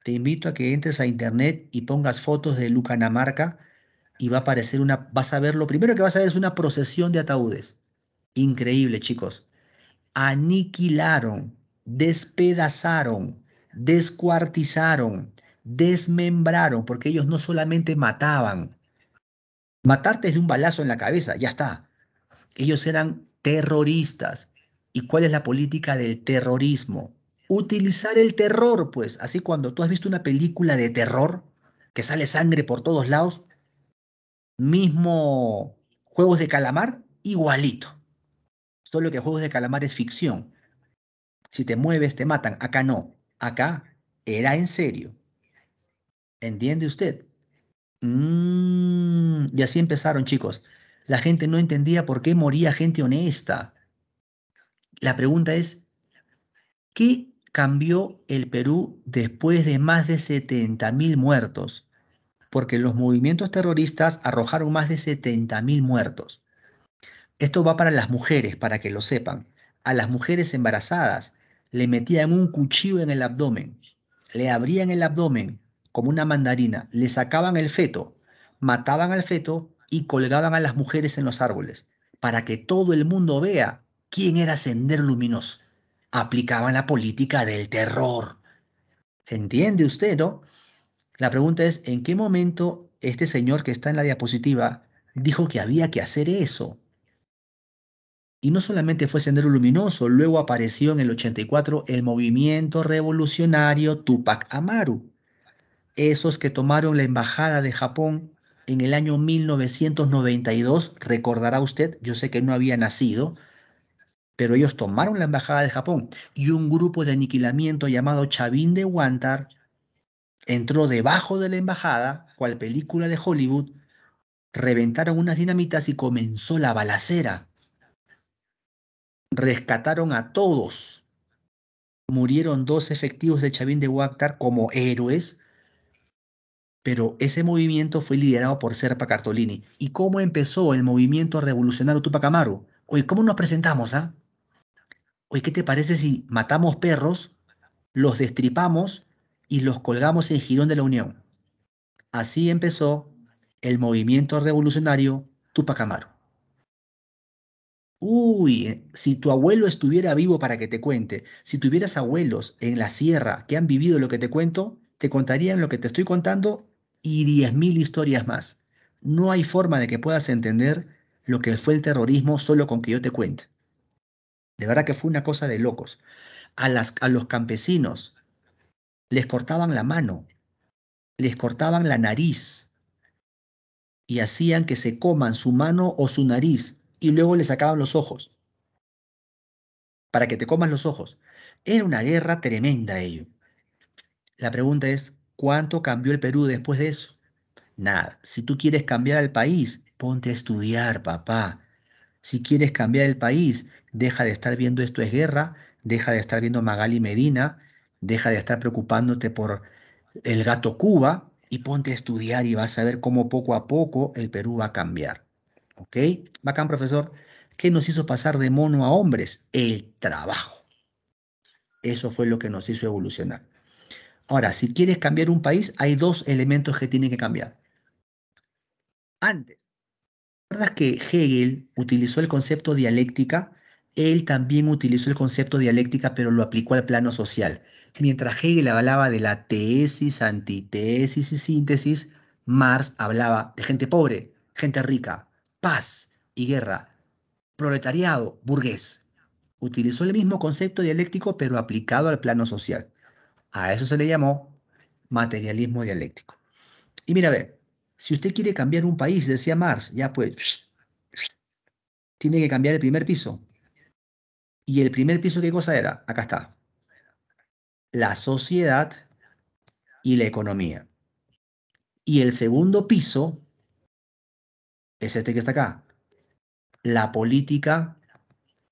Te invito a que entres a internet y pongas fotos de Lucanamarca y va a aparecer una, vas a ver, lo primero que vas a ver es una procesión de ataúdes. Increíble, chicos. Aniquilaron, despedazaron, descuartizaron, desmembraron, porque ellos no solamente mataban. Matarte es de un balazo en la cabeza, ya está. Ellos eran terroristas, ¿Y cuál es la política del terrorismo? Utilizar el terror, pues, así cuando tú has visto una película de terror, que sale sangre por todos lados, mismo juegos de calamar, igualito. Solo que juegos de calamar es ficción. Si te mueves, te matan. Acá no. Acá era en serio. ¿Entiende usted? Mm, y así empezaron, chicos. La gente no entendía por qué moría gente honesta la pregunta es, ¿qué cambió el Perú después de más de 70.000 muertos? Porque los movimientos terroristas arrojaron más de 70.000 muertos. Esto va para las mujeres, para que lo sepan. A las mujeres embarazadas le metían un cuchillo en el abdomen, le abrían el abdomen como una mandarina, le sacaban el feto, mataban al feto y colgaban a las mujeres en los árboles, para que todo el mundo vea ¿Quién era Sendero Luminoso? Aplicaban la política del terror. ¿Entiende usted, no? La pregunta es, ¿en qué momento este señor que está en la diapositiva dijo que había que hacer eso? Y no solamente fue Sendero Luminoso, luego apareció en el 84 el movimiento revolucionario Tupac Amaru, esos que tomaron la embajada de Japón en el año 1992, recordará usted, yo sé que no había nacido, pero ellos tomaron la embajada de Japón y un grupo de aniquilamiento llamado Chavín de Huántar entró debajo de la embajada, cual película de Hollywood, reventaron unas dinamitas y comenzó la balacera. Rescataron a todos. Murieron dos efectivos de Chavín de Huántar como héroes, pero ese movimiento fue liderado por Serpa Cartolini. ¿Y cómo empezó el movimiento revolucionario Tupac Amaru? Oye, ¿cómo nos presentamos, ah? oye, ¿qué te parece si matamos perros, los destripamos y los colgamos en Girón de la Unión? Así empezó el movimiento revolucionario Tupac Amaru. Uy, eh, si tu abuelo estuviera vivo para que te cuente, si tuvieras abuelos en la sierra que han vivido lo que te cuento, te contarían lo que te estoy contando y 10.000 historias más. No hay forma de que puedas entender lo que fue el terrorismo solo con que yo te cuente. De verdad que fue una cosa de locos. A, los campesinos les cortaban la mano, les cortaban la nariz y hacían que se coman su mano o su nariz y luego les sacaban los ojos para que te coman los ojos. Era una guerra tremenda ello. La pregunta es, ¿cuánto cambió el Perú después de eso? Nada. Si tú quieres cambiar al país, ponte a estudiar, papá. Si quieres cambiar el país, deja de estar viendo esto es guerra, deja de estar viendo Magali Medina, deja de estar preocupándote por el gato Cuba y ponte a estudiar y vas a ver cómo poco a poco el Perú va a cambiar. ¿Ok? Bacán, profesor. ¿Qué nos hizo pasar de mono a hombres? El trabajo. Eso fue lo que nos hizo evolucionar. Ahora, si quieres cambiar un país, hay dos elementos que tienen que cambiar. Antes, ¿recuerdas que Hegel utilizó el concepto dialéctica él también utilizó el concepto dialéctica, pero lo aplicó al plano social. Mientras Hegel hablaba de la tesis, antítesis y síntesis, Marx hablaba de gente pobre, gente rica, paz y guerra, proletariado, burgués. Utilizó el mismo concepto dialéctico, pero aplicado al plano social. A eso se le llamó materialismo dialéctico. Y mira, a ver, si usted quiere cambiar un país, decía Marx, ya pues, tiene que cambiar el primer piso, y el primer piso, ¿qué cosa era? Acá está. La sociedad y la economía. Y el segundo piso es este que está acá. La política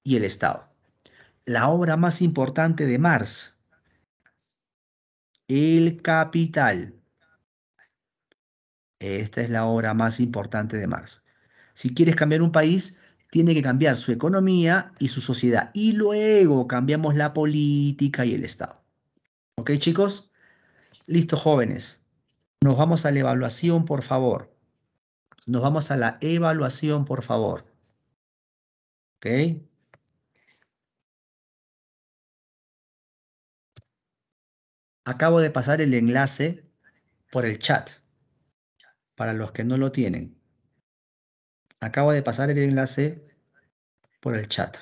y el Estado. La obra más importante de Marx. El Capital. Esta es la obra más importante de Marx. Si quieres cambiar un país, tiene que cambiar su economía y su sociedad. Y luego cambiamos la política y el Estado. ¿Ok, chicos? Listo, jóvenes. Nos vamos a la evaluación, por favor. Nos vamos a la evaluación, por favor. ¿Ok? Acabo de pasar el enlace por el chat, para los que no lo tienen. Acabo de pasar el enlace por el chat.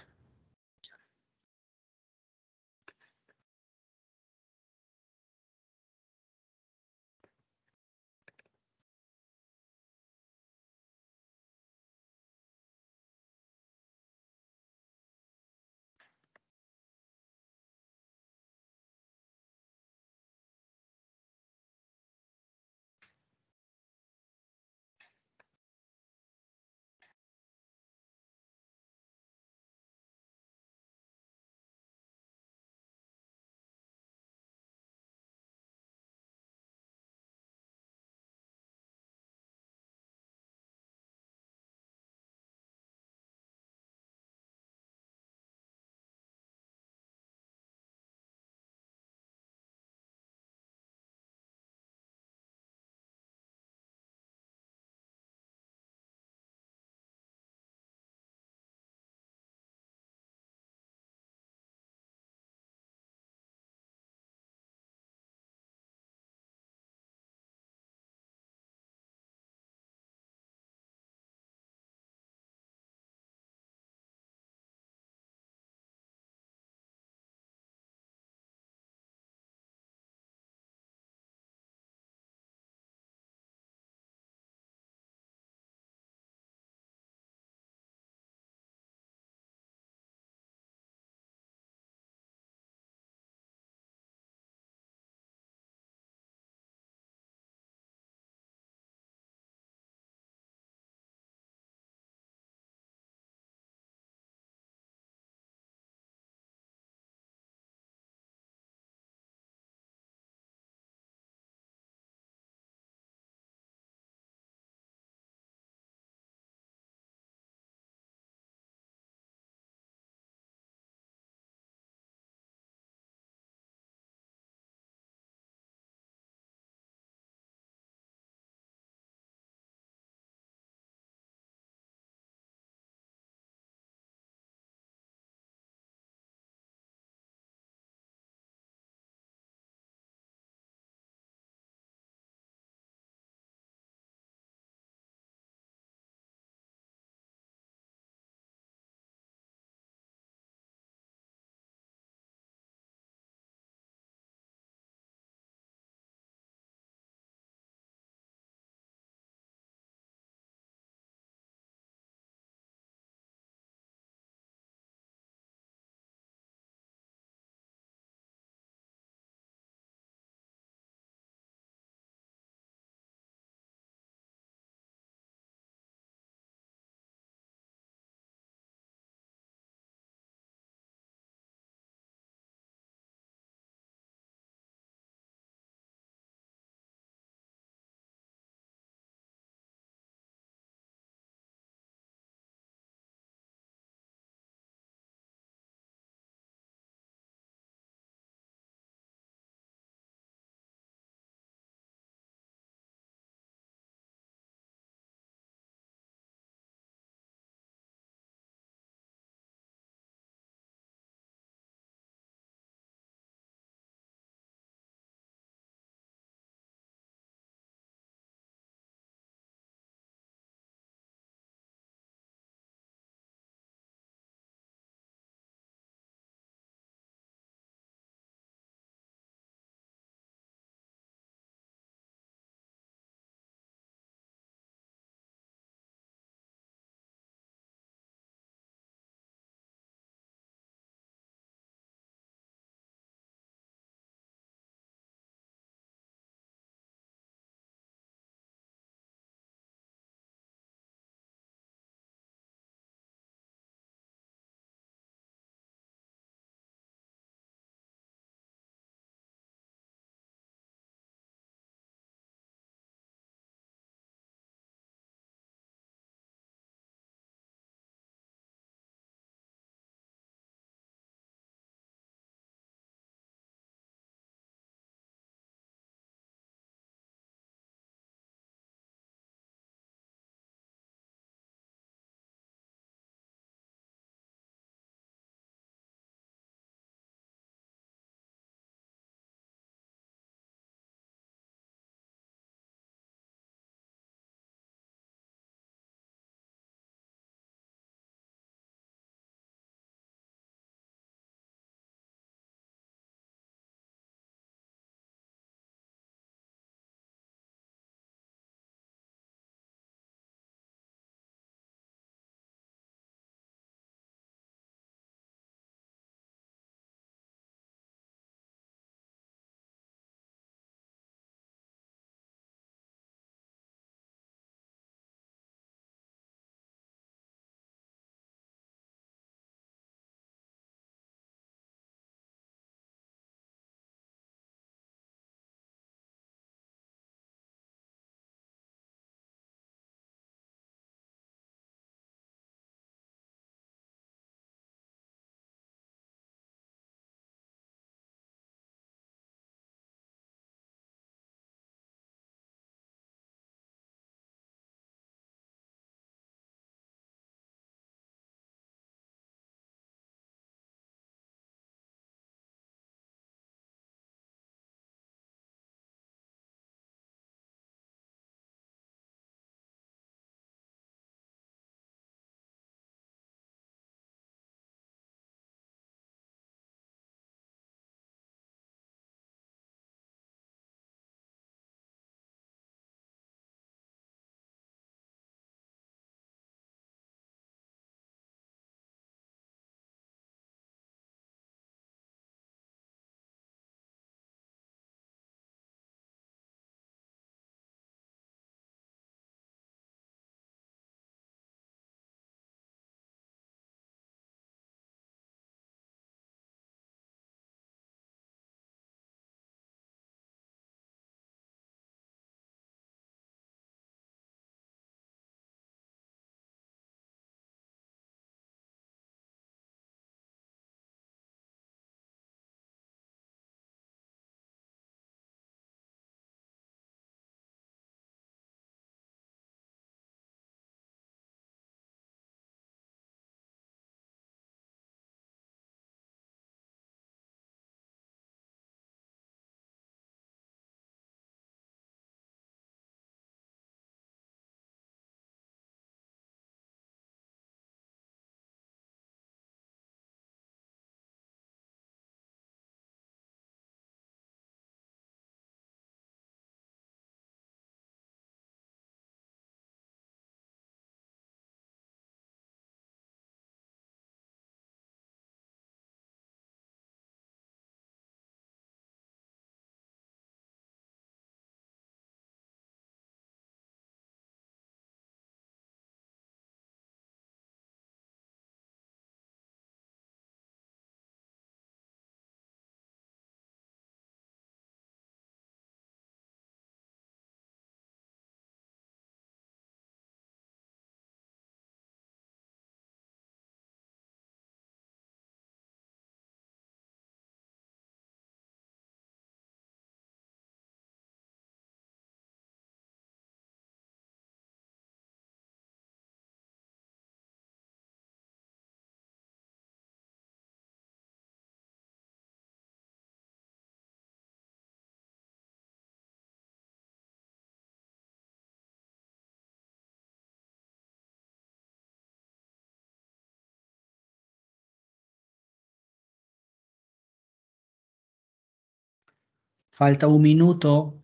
Falta un minuto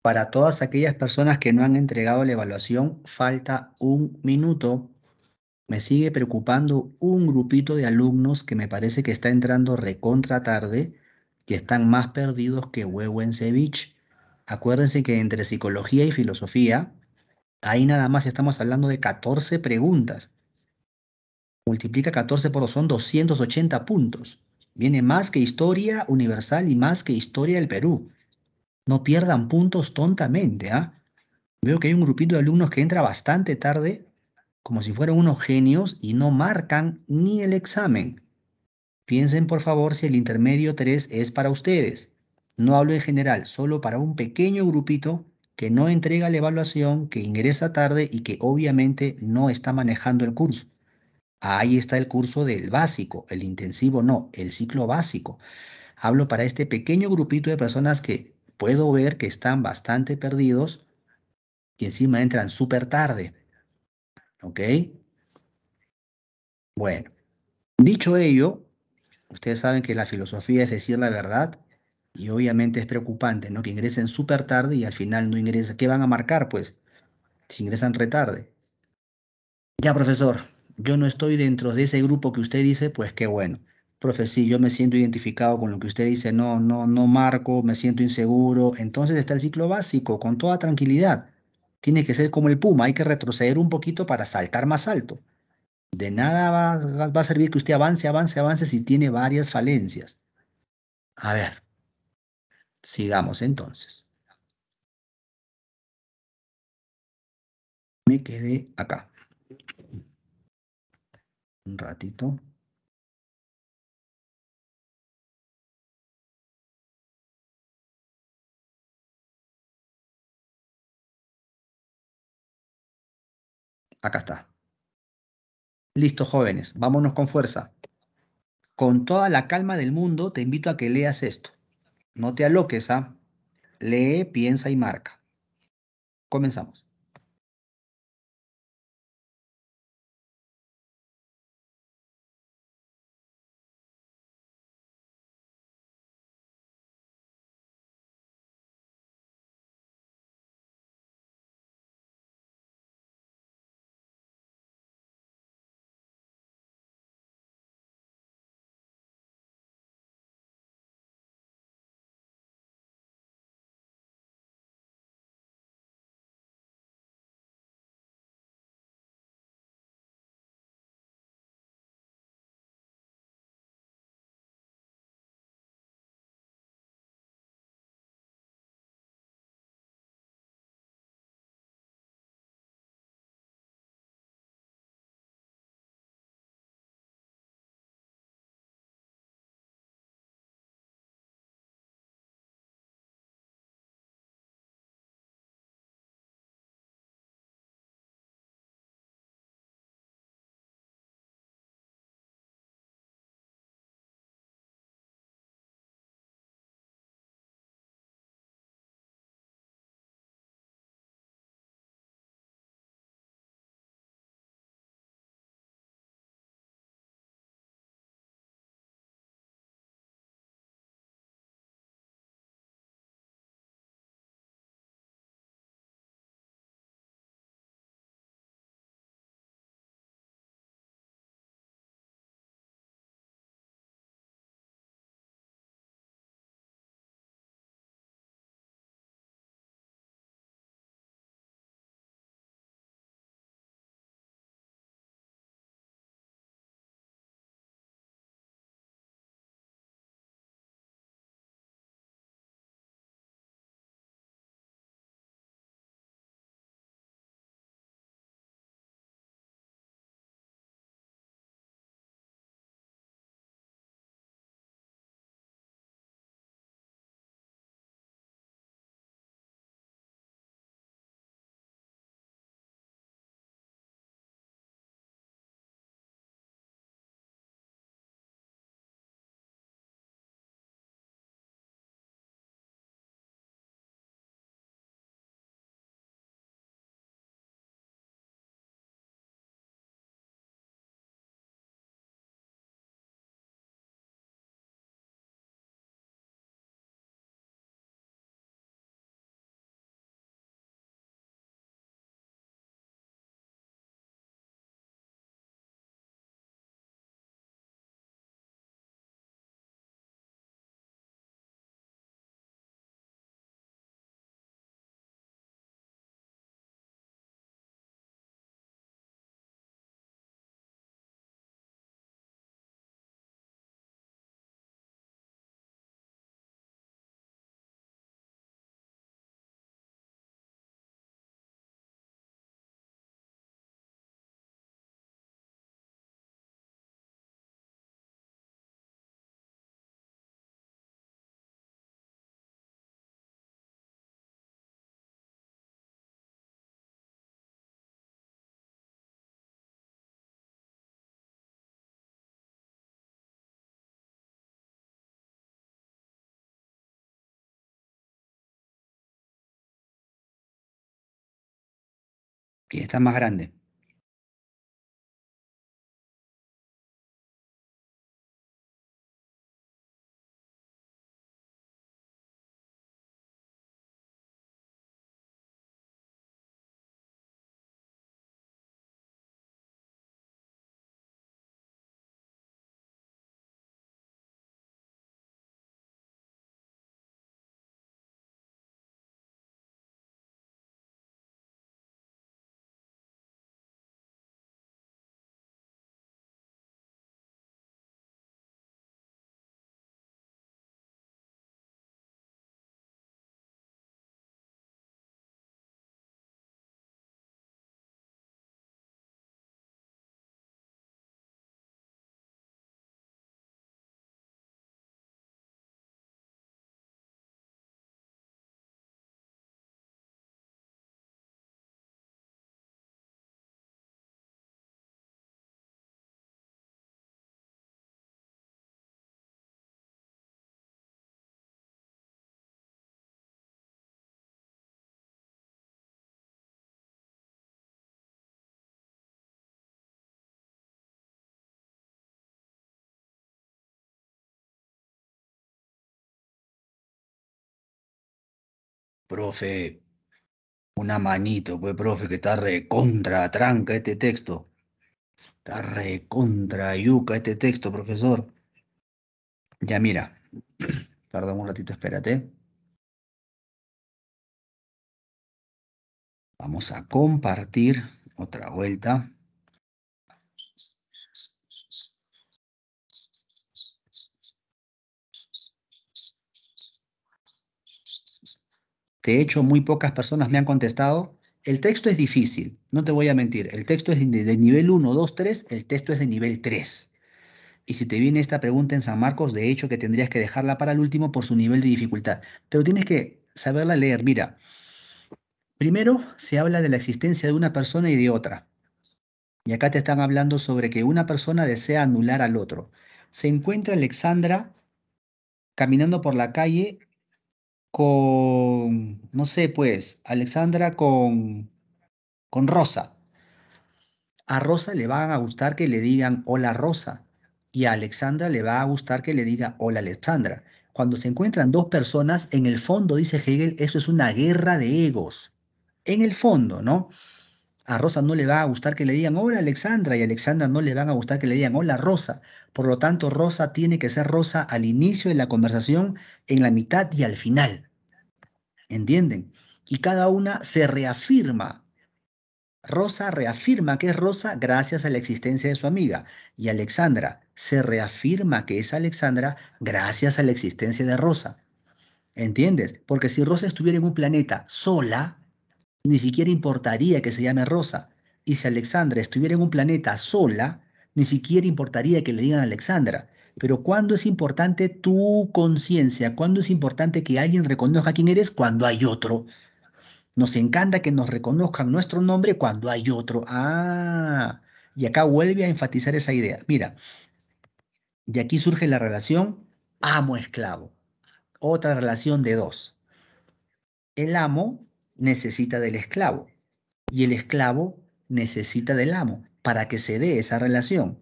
para todas aquellas personas que no han entregado la evaluación. Falta un minuto. Me sigue preocupando un grupito de alumnos que me parece que está entrando recontra tarde y están más perdidos que huevo en ceviche. Acuérdense que entre psicología y filosofía, ahí nada más estamos hablando de 14 preguntas. Multiplica 14 por 2, son 280 puntos. Viene más que historia universal y más que historia del Perú. No pierdan puntos tontamente, ¿ah? Veo que hay un grupito de alumnos que entra bastante tarde, como si fueran unos genios y no marcan ni el examen. Piensen por favor si el intermedio 3 es para ustedes. No hablo en general, solo para un pequeño grupito que no entrega la evaluación, que ingresa tarde y que obviamente no está manejando el curso. Ahí está el curso del básico, el intensivo no, el ciclo básico. Hablo para este pequeño grupito de personas que puedo ver que están bastante perdidos y encima entran súper tarde. ¿Ok? Bueno, dicho ello, ustedes saben que la filosofía es decir la verdad y obviamente es preocupante, ¿no? Que ingresen súper tarde y al final no ingresen. ¿Qué van a marcar, pues? Si ingresan retarde. Ya, profesor, yo no estoy dentro de ese grupo que usted dice, pues qué bueno. Profe, sí, yo me siento identificado con lo que usted dice, no, no, no marco, me siento inseguro. Entonces está el ciclo básico, con toda tranquilidad. Tiene que ser como el puma, hay que retroceder un poquito para saltar más alto. De nada va, va a servir que usted avance, avance, avance si tiene varias falencias. A ver, sigamos entonces. Me quedé acá. Un ratito. Acá está. Listo, jóvenes, vámonos con fuerza. Con toda la calma del mundo te invito a que leas esto. No te aloques, ¿ah? Lee, piensa y marca. Comenzamos. que está más grande. profe, una manito, pues, profe, que está recontra, tranca este texto. Está recontra, yuca este texto, profesor. Ya mira, perdón un ratito, espérate. Vamos a compartir otra vuelta. De hecho, muy pocas personas me han contestado. El texto es difícil, no te voy a mentir. El texto es de, nivel 1, 2, 3, el texto es de nivel 3. Y si te viene esta pregunta en San Marcos, de hecho que tendrías que dejarla para el último por su nivel de dificultad. Pero tienes que saberla leer. Mira, primero se habla de la existencia de una persona y de otra. Y acá te están hablando sobre que una persona desea anular al otro. Se encuentra Alexandra caminando por la calle con, no sé, pues, Alexandra con, con Rosa. A Rosa le van a gustar que le digan hola Rosa y a Alexandra le va a gustar que le diga hola Alexandra. Cuando se encuentran dos personas, en el fondo, dice Hegel, eso es una guerra de egos. En el fondo, ¿no? A Rosa no le va a gustar que le digan hola Alexandra y a Alexandra no le van a gustar que le digan hola Rosa. Por lo tanto, Rosa tiene que ser Rosa al inicio de la conversación, en la mitad y al final. ¿Entienden? Y cada una se reafirma. Rosa reafirma que es Rosa gracias a la existencia de su amiga y Alexandra se reafirma que es Alexandra gracias a la existencia de Rosa. ¿Entiendes? Porque si Rosa estuviera en un planeta sola, ni siquiera importaría que se llame Rosa. Y si Alexandra estuviera en un planeta sola, ni siquiera importaría que le digan Alexandra. Pero ¿cuándo es importante tu conciencia? ¿Cuándo es importante que alguien reconozca quién eres? Cuando hay otro. Nos encanta que nos reconozcan nuestro nombre cuando hay otro. Ah, y acá vuelve a enfatizar esa idea. Mira, y aquí surge la relación amo-esclavo. Otra relación de dos. El amo necesita del esclavo y el esclavo necesita del amo para que se dé esa relación.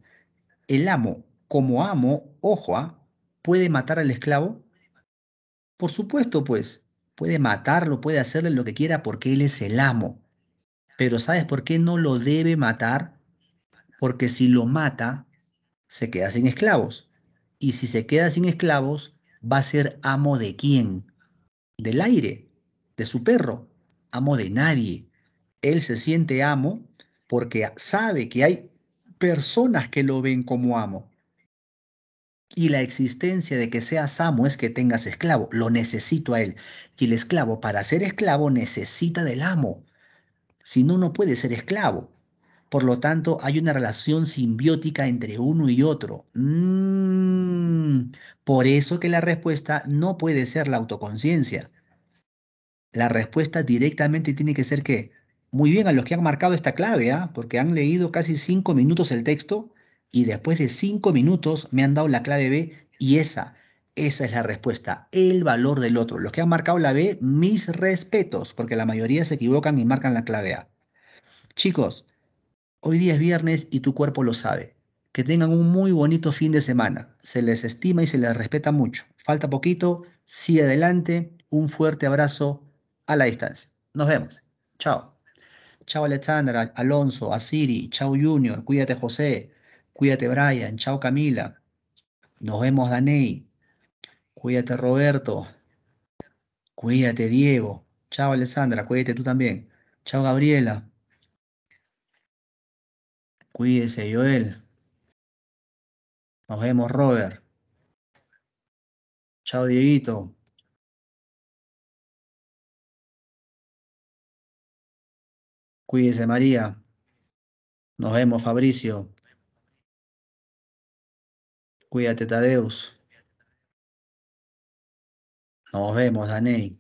El amo, como amo, ojo, ¿ah? puede matar al esclavo. Por supuesto, pues, puede matarlo, puede hacerle lo que quiera porque él es el amo. Pero ¿sabes por qué no lo debe matar? Porque si lo mata, se queda sin esclavos. Y si se queda sin esclavos, va a ser amo de quién? Del aire, de su perro amo de nadie. Él se siente amo porque sabe que hay personas que lo ven como amo. Y la existencia de que seas amo es que tengas esclavo. Lo necesito a él. Y el esclavo, para ser esclavo, necesita del amo. Si no, no puede ser esclavo. Por lo tanto, hay una relación simbiótica entre uno y otro. Mm. por eso que la respuesta no puede ser la autoconciencia la respuesta directamente tiene que ser que, muy bien a los que han marcado esta clave, A, ¿ah? porque han leído casi cinco minutos el texto y después de cinco minutos me han dado la clave B y esa, esa es la respuesta, el valor del otro. Los que han marcado la B, mis respetos, porque la mayoría se equivocan y marcan la clave A. Chicos, hoy día es viernes y tu cuerpo lo sabe. Que tengan un muy bonito fin de semana. Se les estima y se les respeta mucho. Falta poquito, sigue adelante. Un fuerte abrazo a la distancia. Nos vemos. Chao. Chao Alexandra, Alonso, Asiri, chao Junior, cuídate José, cuídate Brian, chao Camila. Nos vemos Daney. Cuídate Roberto. Cuídate Diego. Chao Alessandra, cuídate tú también. Chao Gabriela. Cuídese Joel. Nos vemos Robert. Chao Dieguito. Cuídese María. Nos vemos Fabricio. Cuídate Tadeus. Nos vemos Daney.